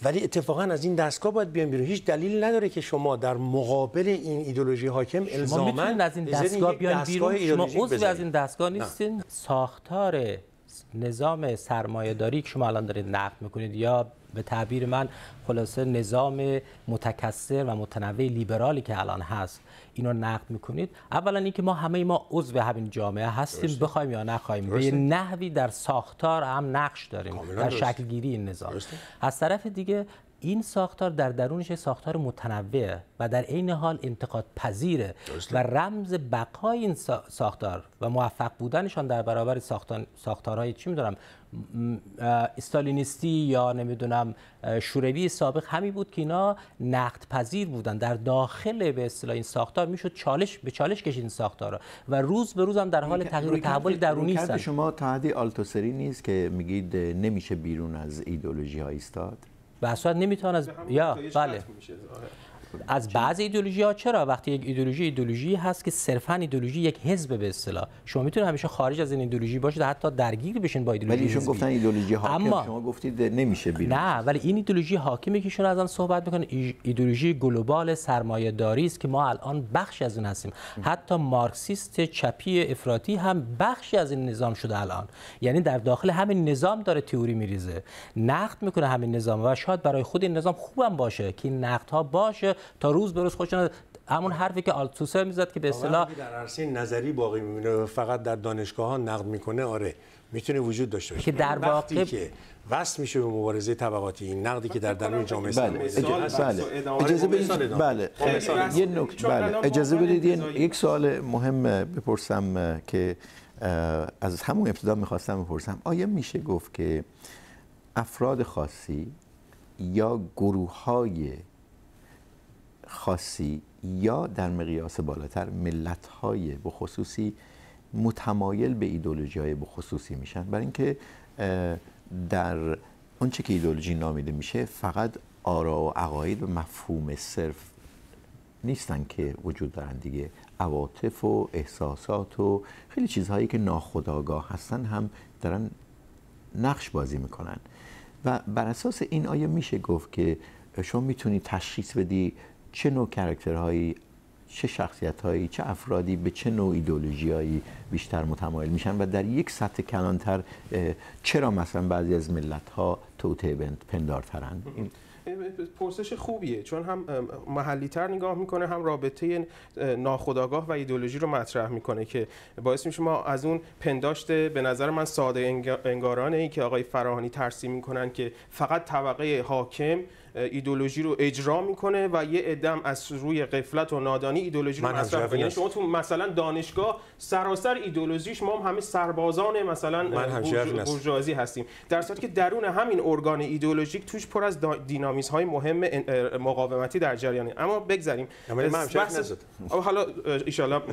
ولی اتفاقا از این دستگاه باید بیان بیرون هیچ دلیل نداره که شما در مقابل این ایدولوژی حاکم الزاما از این دستگاه بیان بیرون شما عضو از این دستگاه نیستین ساختار نظام سرمایه‌داری که شما الان دارید نقد میکنید یا به تعبیر من خلاصه نظام متکثر و متنوع لیبرالی که الان هست اینو نقد میکنید اولا اینکه ما همه ما عضو همین جامعه هستیم بخوایم یا نخوایم به نحوی در ساختار هم نقش داریم در شکل گیری این نظام از طرف دیگه این ساختار در درونش ساختار متنوع و در عین حال انتقاد پذیره و رمز بقای این ساختار و موفق بودنشان در برابر ساختارهای چی میدونم استالینیستی یا نمیدونم شوروی سابق همین بود که اینا نقد پذیر بودن در داخل به اصطلاح این ساختار میشد چالش به چالش کشید این ساختارا و روز به روز هم در حال تغییر و تحول درونی هستن شما تعدی آلتوسری نیست که میگید نمیشه بیرون از ایدولوژی ها ایستاد به نمیتوان از یا بله از بعض ایدولوژی ها چرا وقتی یک ایدولوژی ایدولوژی هست که صرفا ایدولوژی یک حزب به اصطلاح شما میتونید همیشه خارج از این ایدولوژی باشید حتی درگیر بشین با ایدولوژی ولی ایشون گفتن ایدولوژی حاکم اما شما گفتید نمیشه بیرون نه ولی این ایدولوژی حاکمی که شما ازم صحبت میکنه ایدولوژی گلوبال سرمایه‌داری است که ما الان بخشی از اون هستیم حتی مارکسیست چپی افراطی هم بخشی از این نظام شده الان یعنی در داخل همین نظام داره تئوری میریزه نقد میکنه همین نظام و شاید برای خود این نظام خوبم باشه که نقد ها باشه تا روز به روز خودشون همون حرفی که آلتوسر میزد که به اصطلاح در عرصه نظری باقی میمونه فقط در دانشگاه ها نقد میکنه آره میتونه وجود داشته باشه که در یعنی واقع که وصل میشه به مبارزه طبقاتی این نقدی که در درون جامعه بله. اجازه بدید بله خب، یه نکته بله اجازه بدید یک سوال مهم بپرسم که از همون ابتدا میخواستم بپرسم آیا میشه گفت که افراد خاصی یا گروه های خاصی یا در مقیاس بالاتر ملت های بخصوصی متمایل به ایدولوژی های بخصوصی میشن برای اینکه در اون چه که ایدولوژی نامیده میشه فقط آرا و عقاید و مفهوم صرف نیستن که وجود دارن دیگه عواطف و احساسات و خیلی چیزهایی که ناخودآگاه هستن هم دارن نقش بازی میکنن و بر اساس این آیا میشه گفت که شما میتونی تشخیص بدی چه نوع کرکترهایی چه شخصیت هایی چه افرادی به چه نوع ایدولوژیهایی بیشتر متمایل میشن و در یک سطح کلانتر چرا مثلا بعضی از ملت ها توته پندارترند پرسش خوبیه چون هم محلیتر نگاه میکنه هم رابطه ناخداگاه و ایدولوژی رو مطرح میکنه که باعث میشه ما از اون پنداشت به نظر من ساده انگارانه ای که آقای فراهانی ترسیم میکنن که فقط طبقه حاکم ایدولوژی رو اجرا میکنه و یه ادم از روی قفلت و نادانی ایدولوژی رو مصرف یعنی شما تو مثلا دانشگاه سراسر ایدولوژیش ما هم همه سربازان مثلا بورژوازی هستیم در صورتی که درون همین ارگان ایدولوژیک توش پر از دینامیز های مهم مقاومتی در جریانه اما بگذاریم بحث... حالا ان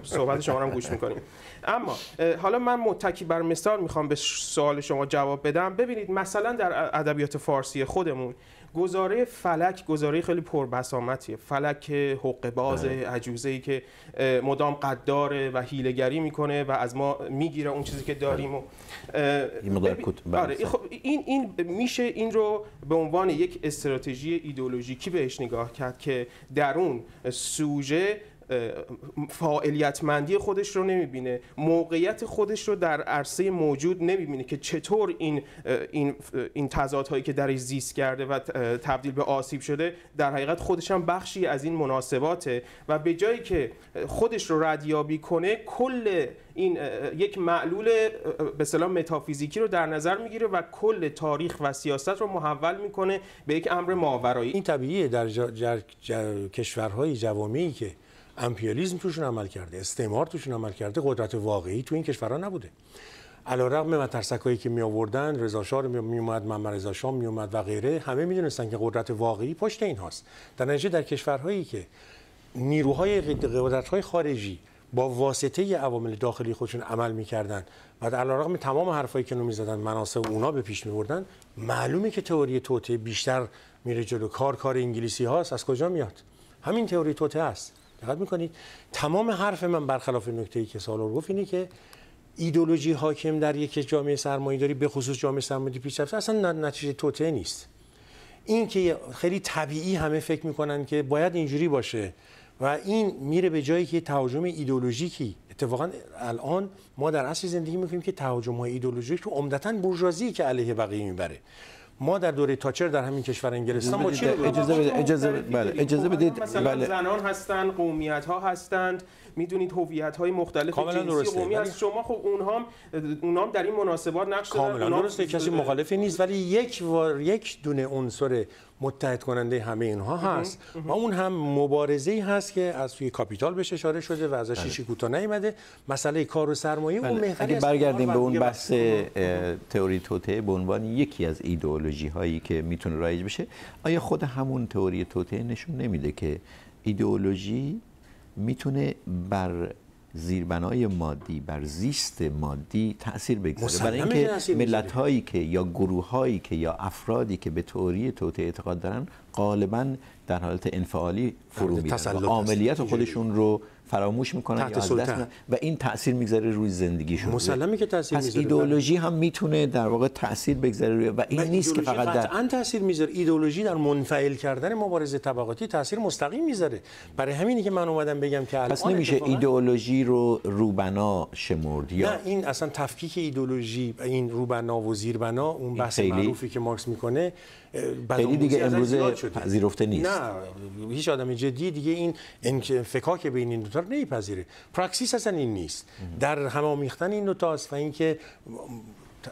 صحبت شما هم گوش میکنیم اما حالا من متکی بر مثال میخوام به سوال شما جواب بدم ببینید مثلا در ادبیات فارسی خودمون گزاره فلک گزاره خیلی پربسامتیه فلک حق باز بله. عجوزه ای که مدام قداره و هیلگری میکنه و از ما میگیره اون چیزی که داریم و آره بله، خب این این میشه این رو به عنوان یک استراتژی ایدئولوژیکی بهش نگاه کرد که در اون سوژه فاعلیتمندی خودش رو نمیبینه موقعیت خودش رو در عرصه موجود نمیبینه که چطور این این این تضادهایی که درش زیست کرده و تبدیل به آسیب شده در حقیقت خودش هم بخشی از این مناسباته و به جایی که خودش رو ردیابی کنه کل این یک معلول به سلام متافیزیکی رو در نظر میگیره و کل تاریخ و سیاست رو محول میکنه به یک امر ماورایی این طبیعیه در, جا، کشورهای جوامعی که امپیالیزم توشون عمل کرده استعمار توشون عمل کرده قدرت واقعی تو این کشورها نبوده علیرغم مترسکایی که می آوردن رضا شاه می اومد محمد رضا شاه می اومد و غیره همه میدونستان که قدرت واقعی پشت این هاست در نتیجه در کشورهایی که نیروهای های خارجی با واسطه عوامل داخلی خودشون عمل میکردن و علا تمام حرفایی که زدن، مناسب اونا به پیش میبردن معلومه که تئوری توته بیشتر میره جلو کار کار انگلیسی هاست از کجا میاد همین تئوری توته است دقت میکنید تمام حرف من برخلاف نکته ای که سالور گفت اینه که ایدولوژی حاکم در یک جامعه سرمایه‌داری به خصوص جامعه سرمایه‌داری پیشرفته اصلا نتیجه توته نیست این که خیلی طبیعی همه فکر میکنن که باید اینجوری باشه و این میره به جایی که تهاجم ایدولوژیکی اتفاقا الان ما در اصل زندگی میکنیم که تهاجم های ایدولوژیک عمدتا که علیه بقیه میبره ما در دوره تاچر در همین کشور انگلستان با اجازه بده اجازه بله اجازه بدید بله. زنان هستند قومیت ها هستند میدونید هویت های مختلف جنسی قومی از شما خب اونها هم اونها در این مناسبات نقش کاملا درسته کسی مخالف نیست ولی یک وار یک دونه عنصر متحد کننده همه اینها هست و اون هم مبارزه ای هست که از توی کاپیتال بهش اشاره شده و ازش شیشی بله. کوتاه نیامده مسئله کار و سرمایه اون بله. محور اگه برگردیم به اون بحث تئوری توته به عنوان یکی از ایدئولوژی هایی که میتونه رایج بشه آیا خود همون تئوری توته نشون نمیده که ایدئولوژی میتونه بر زیربنای مادی بر زیست مادی تاثیر بگذاره برای اینکه ملت هایی که یا گروه که یا افرادی که به توری توته اعتقاد دارن غالبا در حالت انفعالی فرو میرن عملیات خودشون رو فراموش میکنن تحت یا و این تاثیر میگذاره روی زندگیشون مسلمه که تاثیر پس ایدئولوژی هم میتونه در واقع تاثیر بگذاره روی و این نیست که فقط در تاثیر میذاره ایدئولوژی در منفعل کردن مبارزه طبقاتی تاثیر مستقیم میذاره برای همینی که من اومدم بگم که اصلا پس نمیشه ایدئولوژی رو روبنا شمرد یا نه این اصلا تفکیک ایدئولوژی این روبنا و زیربنا اون بحث معروفی که مارکس میکنه خیلی دیگه امروز پذیرفته نیست نه هیچ آدم جدی دیگه این انفکاک بین این کامپیوتر نمیپذیره پراکسیس اصلا این نیست در همامیختن این دوتا است و اینکه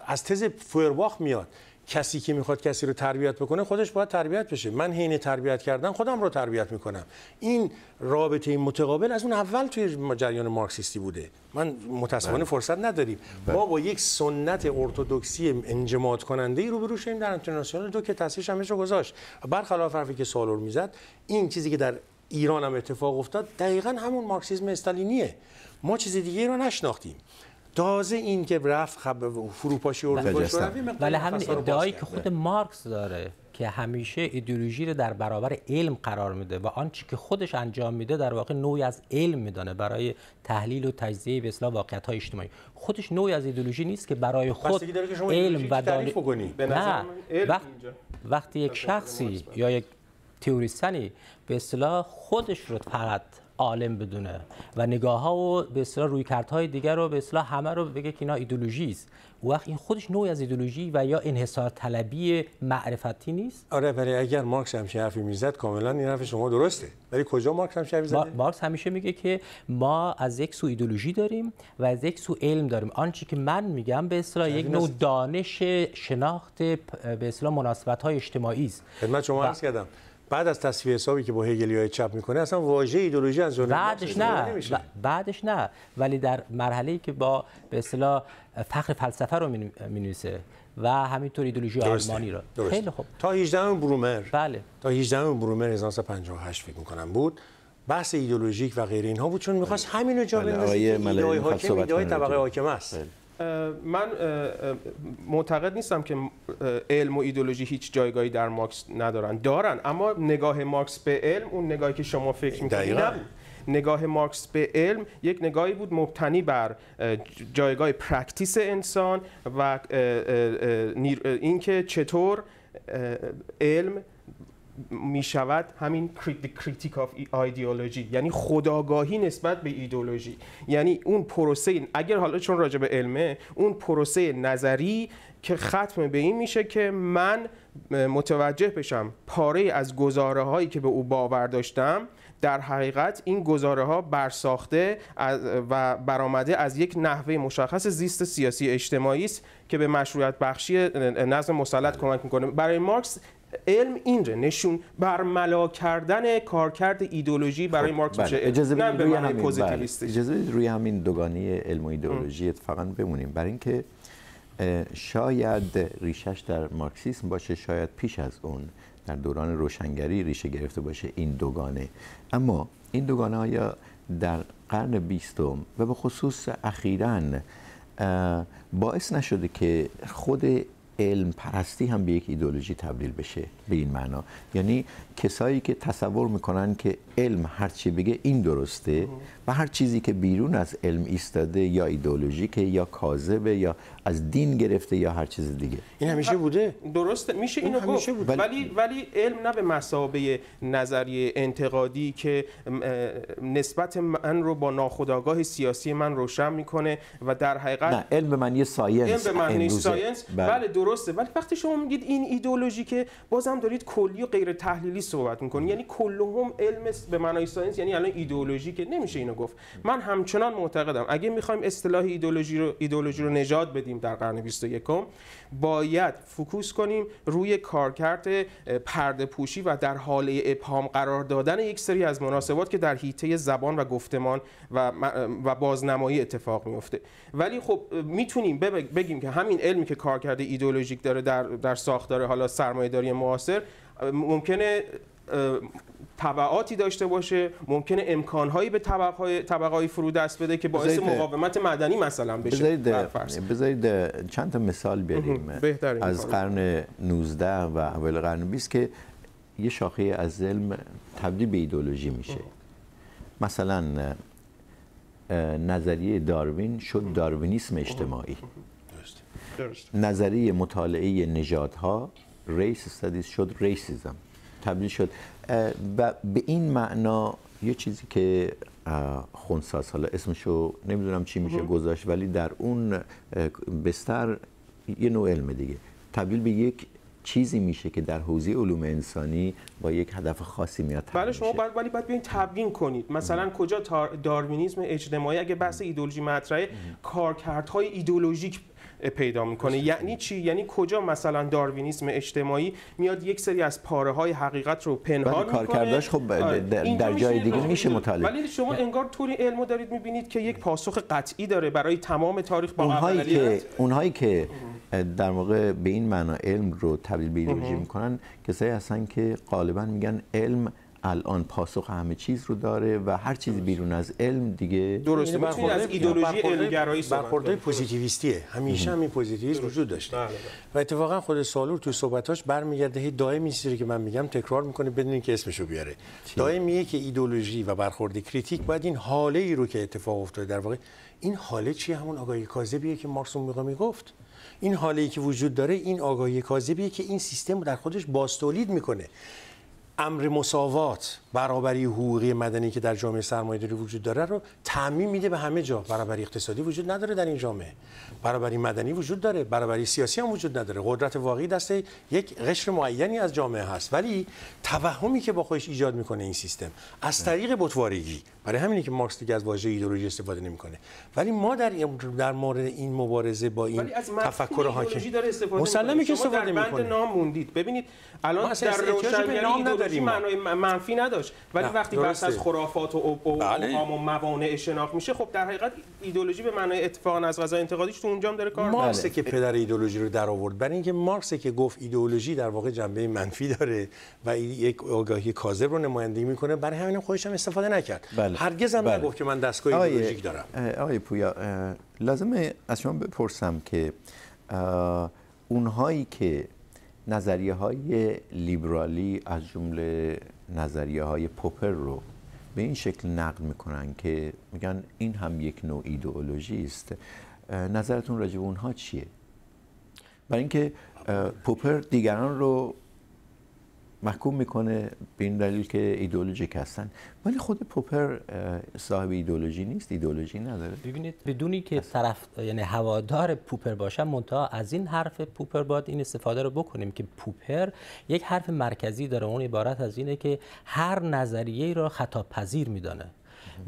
از تز فورباخ میاد کسی که میخواد کسی رو تربیت بکنه خودش باید تربیت بشه من حین تربیت کردن خودم رو تربیت میکنم این رابطه این متقابل از اون اول توی جریان مارکسیستی بوده من متاسفانه بله. فرصت نداریم بله. ما با یک سنت ارتودکسی انجماد کننده ای رو شدیم در انترناسیونال دو که تاثیرش همش گذاشت برخلاف حرفی که سالور میزد این چیزی که در ایران هم اتفاق افتاد دقیقا همون مارکسیزم استالینیه ما چیز دیگه رو نشناختیم تازه این که رفت خب فروپاشی اروپا بله. بله، ولی همین ادعایی که خود مارکس داره که همیشه ایدئولوژی رو در برابر علم قرار میده و آنچه که خودش انجام میده در واقع نوعی از علم میدانه برای تحلیل و تجزیه به اصلاح واقعیت های اجتماعی خودش نوعی از ایدئولوژی نیست که برای خود علم و نه وقتی یک شخصی یا یک تئوریسنی به اصطلاح خودش رو فقط عالم بدونه و نگاه ها و به اصطلاح روی های دیگر رو به اصطلاح همه رو بگه که اینا ایدولوژی است وقت این خودش نوعی از ایدولوژی و یا انحصار طلبی معرفتی نیست آره ولی اگر مارکس هم حرفی میزد کاملا این حرف شما درسته ولی کجا مارکس هم حرفی زده مارکس همیشه میگه که ما از یک سو ایدولوژی داریم و از یک سو علم داریم آنچه که من میگم به اصطلاح یک نوع دانش شناخت به اصطلاح مناسبت های اجتماعی است خدمت شما عرض کردم بعد از تصویر حسابی که با هگلی های چپ میکنه اصلا واژه ایدولوژی از بعدش نه بعدش نه ولی در مرحله ای که با به اصطلاح فخر فلسفه رو مینویسه و همینطور ایدولوژی آلمانی رو خیلی خوب تا 18 برومر بله تا 18 برومر 1958 فکر میکنم بود بحث ایدولوژیک و غیر اینها بود چون میخواست بله. همین رو جا بله. بندازه ایده‌های طبقه حاکم است بله. من معتقد نیستم که علم و ایدولوژی هیچ جایگاهی در مارکس ندارن دارن اما نگاه مارکس به علم اون نگاهی که شما فکر میکنید نگاه مارکس به علم یک نگاهی بود مبتنی بر جایگاه پرکتیس انسان و اینکه چطور علم می شود همین کریتیک آف ایدئولوژی یعنی خداگاهی نسبت به ایدئولوژی یعنی اون پروسه اگر حالا چون راجع به علمه اون پروسه نظری که ختم به این میشه که من متوجه بشم پاره از گزاره هایی که به او باور داشتم در حقیقت این گزاره ها برساخته و برآمده از یک نحوه مشخص زیست سیاسی اجتماعی است که به مشروعیت بخشی نظم مسلط کمک میکنه برای مارکس علم این رو نشون برملا کردن کارکرد ایدولوژی برای خب، مارکس بله، میشه اجازه نه به همین بله، اجازه روی همین دوگانی علم و ایدولوژی فقط بمونیم برای اینکه شاید ریشش در مارکسیسم باشه شاید پیش از اون در دوران روشنگری ریشه گرفته باشه این دوگانه اما این دوگانه آیا در قرن بیستم و به خصوص اخیرا باعث نشده که خود علم پرستی هم به یک ایدولوژی تبدیل بشه به این معنا یعنی کسایی که تصور میکنن که علم هرچی بگه این درسته و هر چیزی که بیرون از علم ایستاده یا ایدئولوژیکه یا کاذبه یا از دین گرفته یا هر چیز دیگه این همیشه بوده درسته میشه اینو این گفت ولی ولی علم نه به مسابه نظریه انتقادی که نسبت من رو با ناخودآگاه سیاسی من روشن میکنه و در حقیقت نه علم من یه ساینس علم معنی ساینس بله. بله. درسته ولی وقتی شما میگید این ایدئولوژی که بازم دارید کلی و غیر تحلیلی صحبت میکنید یعنی کلهم علم به معنای ساینس یعنی الان ایدئولوژی که نمیشه اینو گفت من همچنان معتقدم اگه میخوایم اصطلاح ایدولوژی رو ایدولوژی رو نجات بدیم در قرن 21 باید فوکوس کنیم روی کارکرد پرده پوشی و در حاله ابهام قرار دادن یک سری از مناسبات که در حیطه زبان و گفتمان و و بازنمایی اتفاق میفته ولی خب میتونیم بگیم که همین علمی که کارکرد ایدولوژیک داره در در ساختار حالا سرمایه‌داری معاصر ممکنه طبعاتی داشته باشه ممکنه امکانهایی به طبقه فرو دست بده که باعث مقاومت مدنی مثلا بشه بذارید چند تا مثال بیاریم از قرن 19 و اول قرن 20 که یه شاخه از علم تبدیل به ایدولوژی میشه مثلا نظریه داروین شد داروینیسم اجتماعی نظریه مطالعه نژادها ریس استادیز شد ریسیزم تبدیل شد و به این معنا یه چیزی که خونساز حالا اسمشو نمیدونم چی میشه گذاشت ولی در اون بستر یه نوع علمه دیگه تبدیل به یک چیزی میشه که در حوزه علوم انسانی با یک هدف خاصی میاد بله شما باید ولی باید بیاین تبیین کنید مثلا کجا داروینیسم اجتماعی اگه بحث ایدولوژی مطرحه کارکردهای ایدولوژیک پیدا میکنه یعنی چی یعنی کجا مثلا داروینیسم اجتماعی میاد یک سری از پاره های حقیقت رو پنهان بله، میکنه کرداش خب آره. در جای دیگه میشه مطالعه ولی شما انگار طوری علمو دارید میبینید که یک پاسخ قطعی داره برای تمام تاریخ با اونهایی که اونهایی که در موقع به این معنا علم رو تبدیل به میکنن کسایی هستن که غالبا میگن علم الان پاسخ همه چیز رو داره و هر چیز بیرون از علم دیگه درسته یعنی خود از ایدئولوژی گرایی برخورد پوزیتیویستیه همیشه همین پوزیتیویسم وجود داشته بله، بله. و اتفاقا خود سالور تو صحبتاش برمیگرده هی دائم که من میگم تکرار میکنه بدون که رو بیاره دائم میگه که ایدئولوژی و برخورد کریتیک بعد این حاله ای رو که اتفاق افتاده در واقع این حاله چی همون آگاهی کاذبیه که مارکس اون میگفت این حاله ای که وجود داره این آگاهی کاذبیه که این سیستم در خودش باستولید میکنه امر مساوات برابری حقوقی مدنی که در جامعه سرمایه‌داری وجود داره رو تعمیم میده به همه جا برابری اقتصادی وجود نداره در این جامعه برابری مدنی وجود داره برابری سیاسی هم وجود نداره قدرت واقعی دست یک قشر معینی از جامعه هست ولی توهمی که با خودش ایجاد میکنه این سیستم از طریق بتوارگی برای همینی که مارکس دیگه از واژه ایدئولوژی استفاده نمیکنه ولی ما در در مورد این مبارزه با این تفکر مسلمه که استفاده میکنه نام موندید ببینید الان در روشنگری نام نداریم معنای منفی نداره ولی وقتی بحث از خرافات و بله. اوهام و موانع شناخت میشه خب در حقیقت ایدولوژی به معنای اتفاقا از غذا انتقادیش تو اونجا هم داره کار مارکس که پدر ایدولوژی رو در آورد برای اینکه مارکس که گفت ایدولوژی در واقع جنبه منفی داره و یک آگاهی کاذب رو نمایندگی میکنه برای همین خودش هم استفاده نکرد بله. هرگز هم بله. نگفت که من دستگاه ایدئولوژیک دارم آقای پویا لازمه از شما بپرسم که اونهایی که نظریه های لیبرالی از جمله نظریه های پوپر رو به این شکل نقد میکنن که میگن این هم یک نوع ایدئولوژی است نظرتون راجع اونها چیه برای اینکه پوپر دیگران رو محکوم میکنه به این دلیل که ایدئولوژیک هستن ولی خود پوپر صاحب ایدولوژی نیست ایدولوژی نداره ببینید بدونی که طرف یعنی هوادار پوپر باشه منتها از این حرف پوپر باید این استفاده رو بکنیم که پوپر یک حرف مرکزی داره اون عبارت از اینه که هر نظریه را خطا پذیر میدانه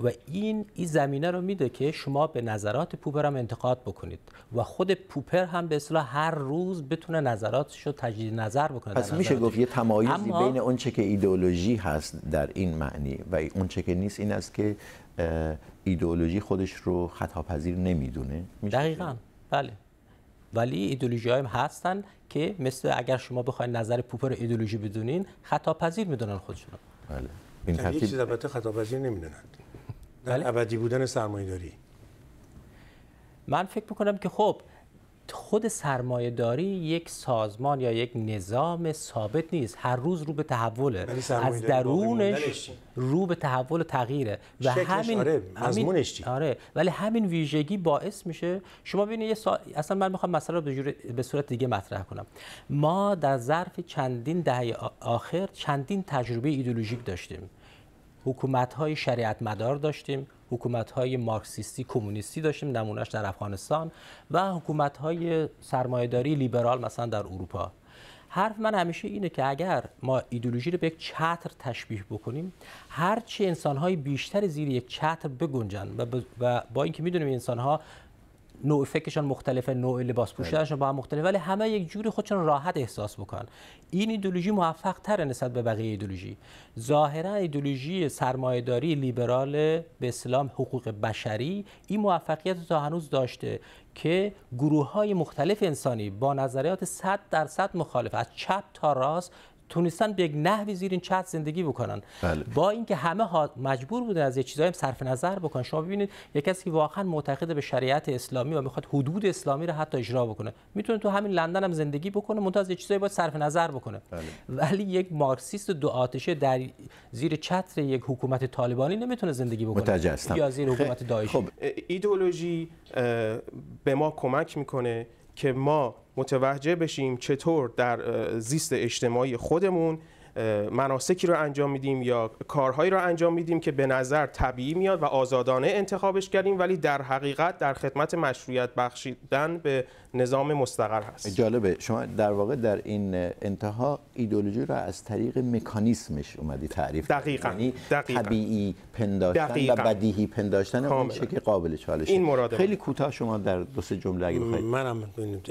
و این این زمینه رو میده که شما به نظرات پوپر هم انتقاد بکنید و خود پوپر هم به اصطلاح هر روز بتونه نظراتش رو تجدید نظر بکنه پس میشه گفت یه تمایزی بین چه که ایدئولوژی هست در این معنی و چه که نیست این است که ایدئولوژی خودش رو خطاپذیر نمیدونه دقیقا بله ولی ایدولوژی هم هستن که مثل اگر شما بخواید نظر پوپر ایدولوژی بدونین خطا پذیر میدونن خودشون بله این یعنی چیز البته خطا پذیر نمیدونن بله؟ بودن سرمایه داری من فکر میکنم که خب خود سرمایه داری یک سازمان یا یک نظام ثابت نیست هر روز رو به تحوله از درونش رو به تحول و تغییره و همین آره. آره ولی همین ویژگی باعث میشه شما ببینید اصلا من میخوام مسئله رو به صورت دیگه مطرح کنم ما در ظرف چندین دهه آخر چندین تجربه ایدولوژیک داشتیم حکومت های شریعت مدار داشتیم حکومت های مارکسیستی کمونیستی داشتیم نمونهش در افغانستان و حکومت های لیبرال مثلا در اروپا حرف من همیشه اینه که اگر ما ایدولوژی رو به یک چتر تشبیه بکنیم هرچه های بیشتر زیر یک چتر بگنجن و با اینکه میدونیم ها، نوع فکرشان مختلفه نوع لباس پوشیدنشون با هم مختلفه ولی همه یک جوری خودشون راحت احساس بکنن این ایدولوژی موفق تر نسبت به بقیه ایدولوژی ظاهرا ایدولوژی سرمایهداری لیبرال به اسلام حقوق بشری این موفقیت رو تا هنوز داشته که گروه های مختلف انسانی با نظریات 100 درصد مخالف از چپ تا راست تونستن به یک نحوی زیر این چتر زندگی بکنن بله. با اینکه همه ها مجبور بودن از یه چیزایی صرف نظر بکنن شما ببینید یه کسی که واقعا معتقد به شریعت اسلامی و میخواد حدود اسلامی رو حتی اجرا بکنه میتونه تو همین لندن هم زندگی بکنه منتها از یه چیزایی باید صرف نظر بکنه بله. ولی یک مارکسیست دو آتشه در زیر چتر یک حکومت طالبانی نمیتونه زندگی بکنه یا زیر خب، حکومت خب ایدئولوژی به ما کمک میکنه که ما متوجه بشیم چطور در زیست اجتماعی خودمون مناسکی رو انجام میدیم یا کارهایی رو انجام میدیم که به نظر طبیعی میاد و آزادانه انتخابش کردیم ولی در حقیقت در خدمت مشروعیت بخشیدن به نظام مستقر هست جالبه شما در واقع در این انتها ایدولوژی رو از طریق مکانیسمش اومدی تعریف دقیقا یعنی طبیعی پنداشتن و بدیهی پنداشتن اون که قابل چالش این مراد خیلی کوتاه شما در دو سه جمله اگه بخواید منم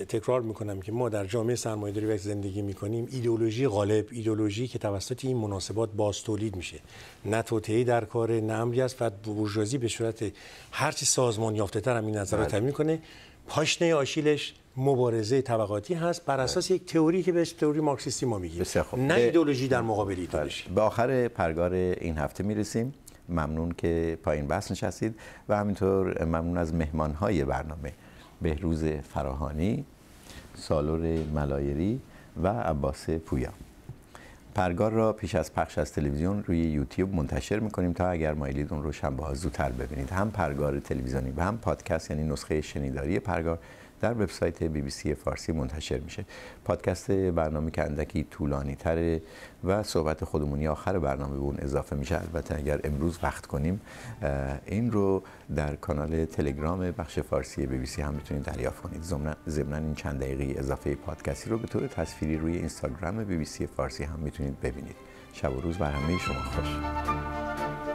تکرار میکنم که ما در جامعه سرمایه‌داری زندگی میکنیم ایدولوژی غالب ایدولوژی که توسط این مناسبات باز تولید میشه نه توطئه در کار نه امری است و بورژوازی به صورت هرچی سازمان یافته تر هم این نظر رو بله. تامین کنه پاشنه آشیلش مبارزه طبقاتی هست بر بله. اساس یک تئوری که بهش تئوری مارکسیستی ما میگیم نه ایدئولوژی در بله. مقابل ایدئولوژی به آخر پرگار این هفته میرسیم ممنون که پایین بحث نشستید و همینطور ممنون از مهمانهای برنامه بهروز فراهانی سالور ملایری و عباس پویا پرگار را پیش از پخش از تلویزیون روی یوتیوب منتشر میکنیم تا اگر مایلید اون رو ها زودتر ببینید هم پرگار تلویزیونی و هم پادکست یعنی نسخه شنیداری پرگار در وبسایت بی بی سی فارسی منتشر میشه پادکست برنامه که اندکی طولانی تره و صحبت خودمونی آخر برنامه به اون اضافه میشه البته اگر امروز وقت کنیم این رو در کانال تلگرام بخش فارسی بی بی سی هم میتونید دریافت کنید ضمن این چند دقیقه اضافه پادکستی رو به طور تصویری روی اینستاگرام بی بی سی فارسی هم میتونید ببینید شب و روز بر همه شما خوش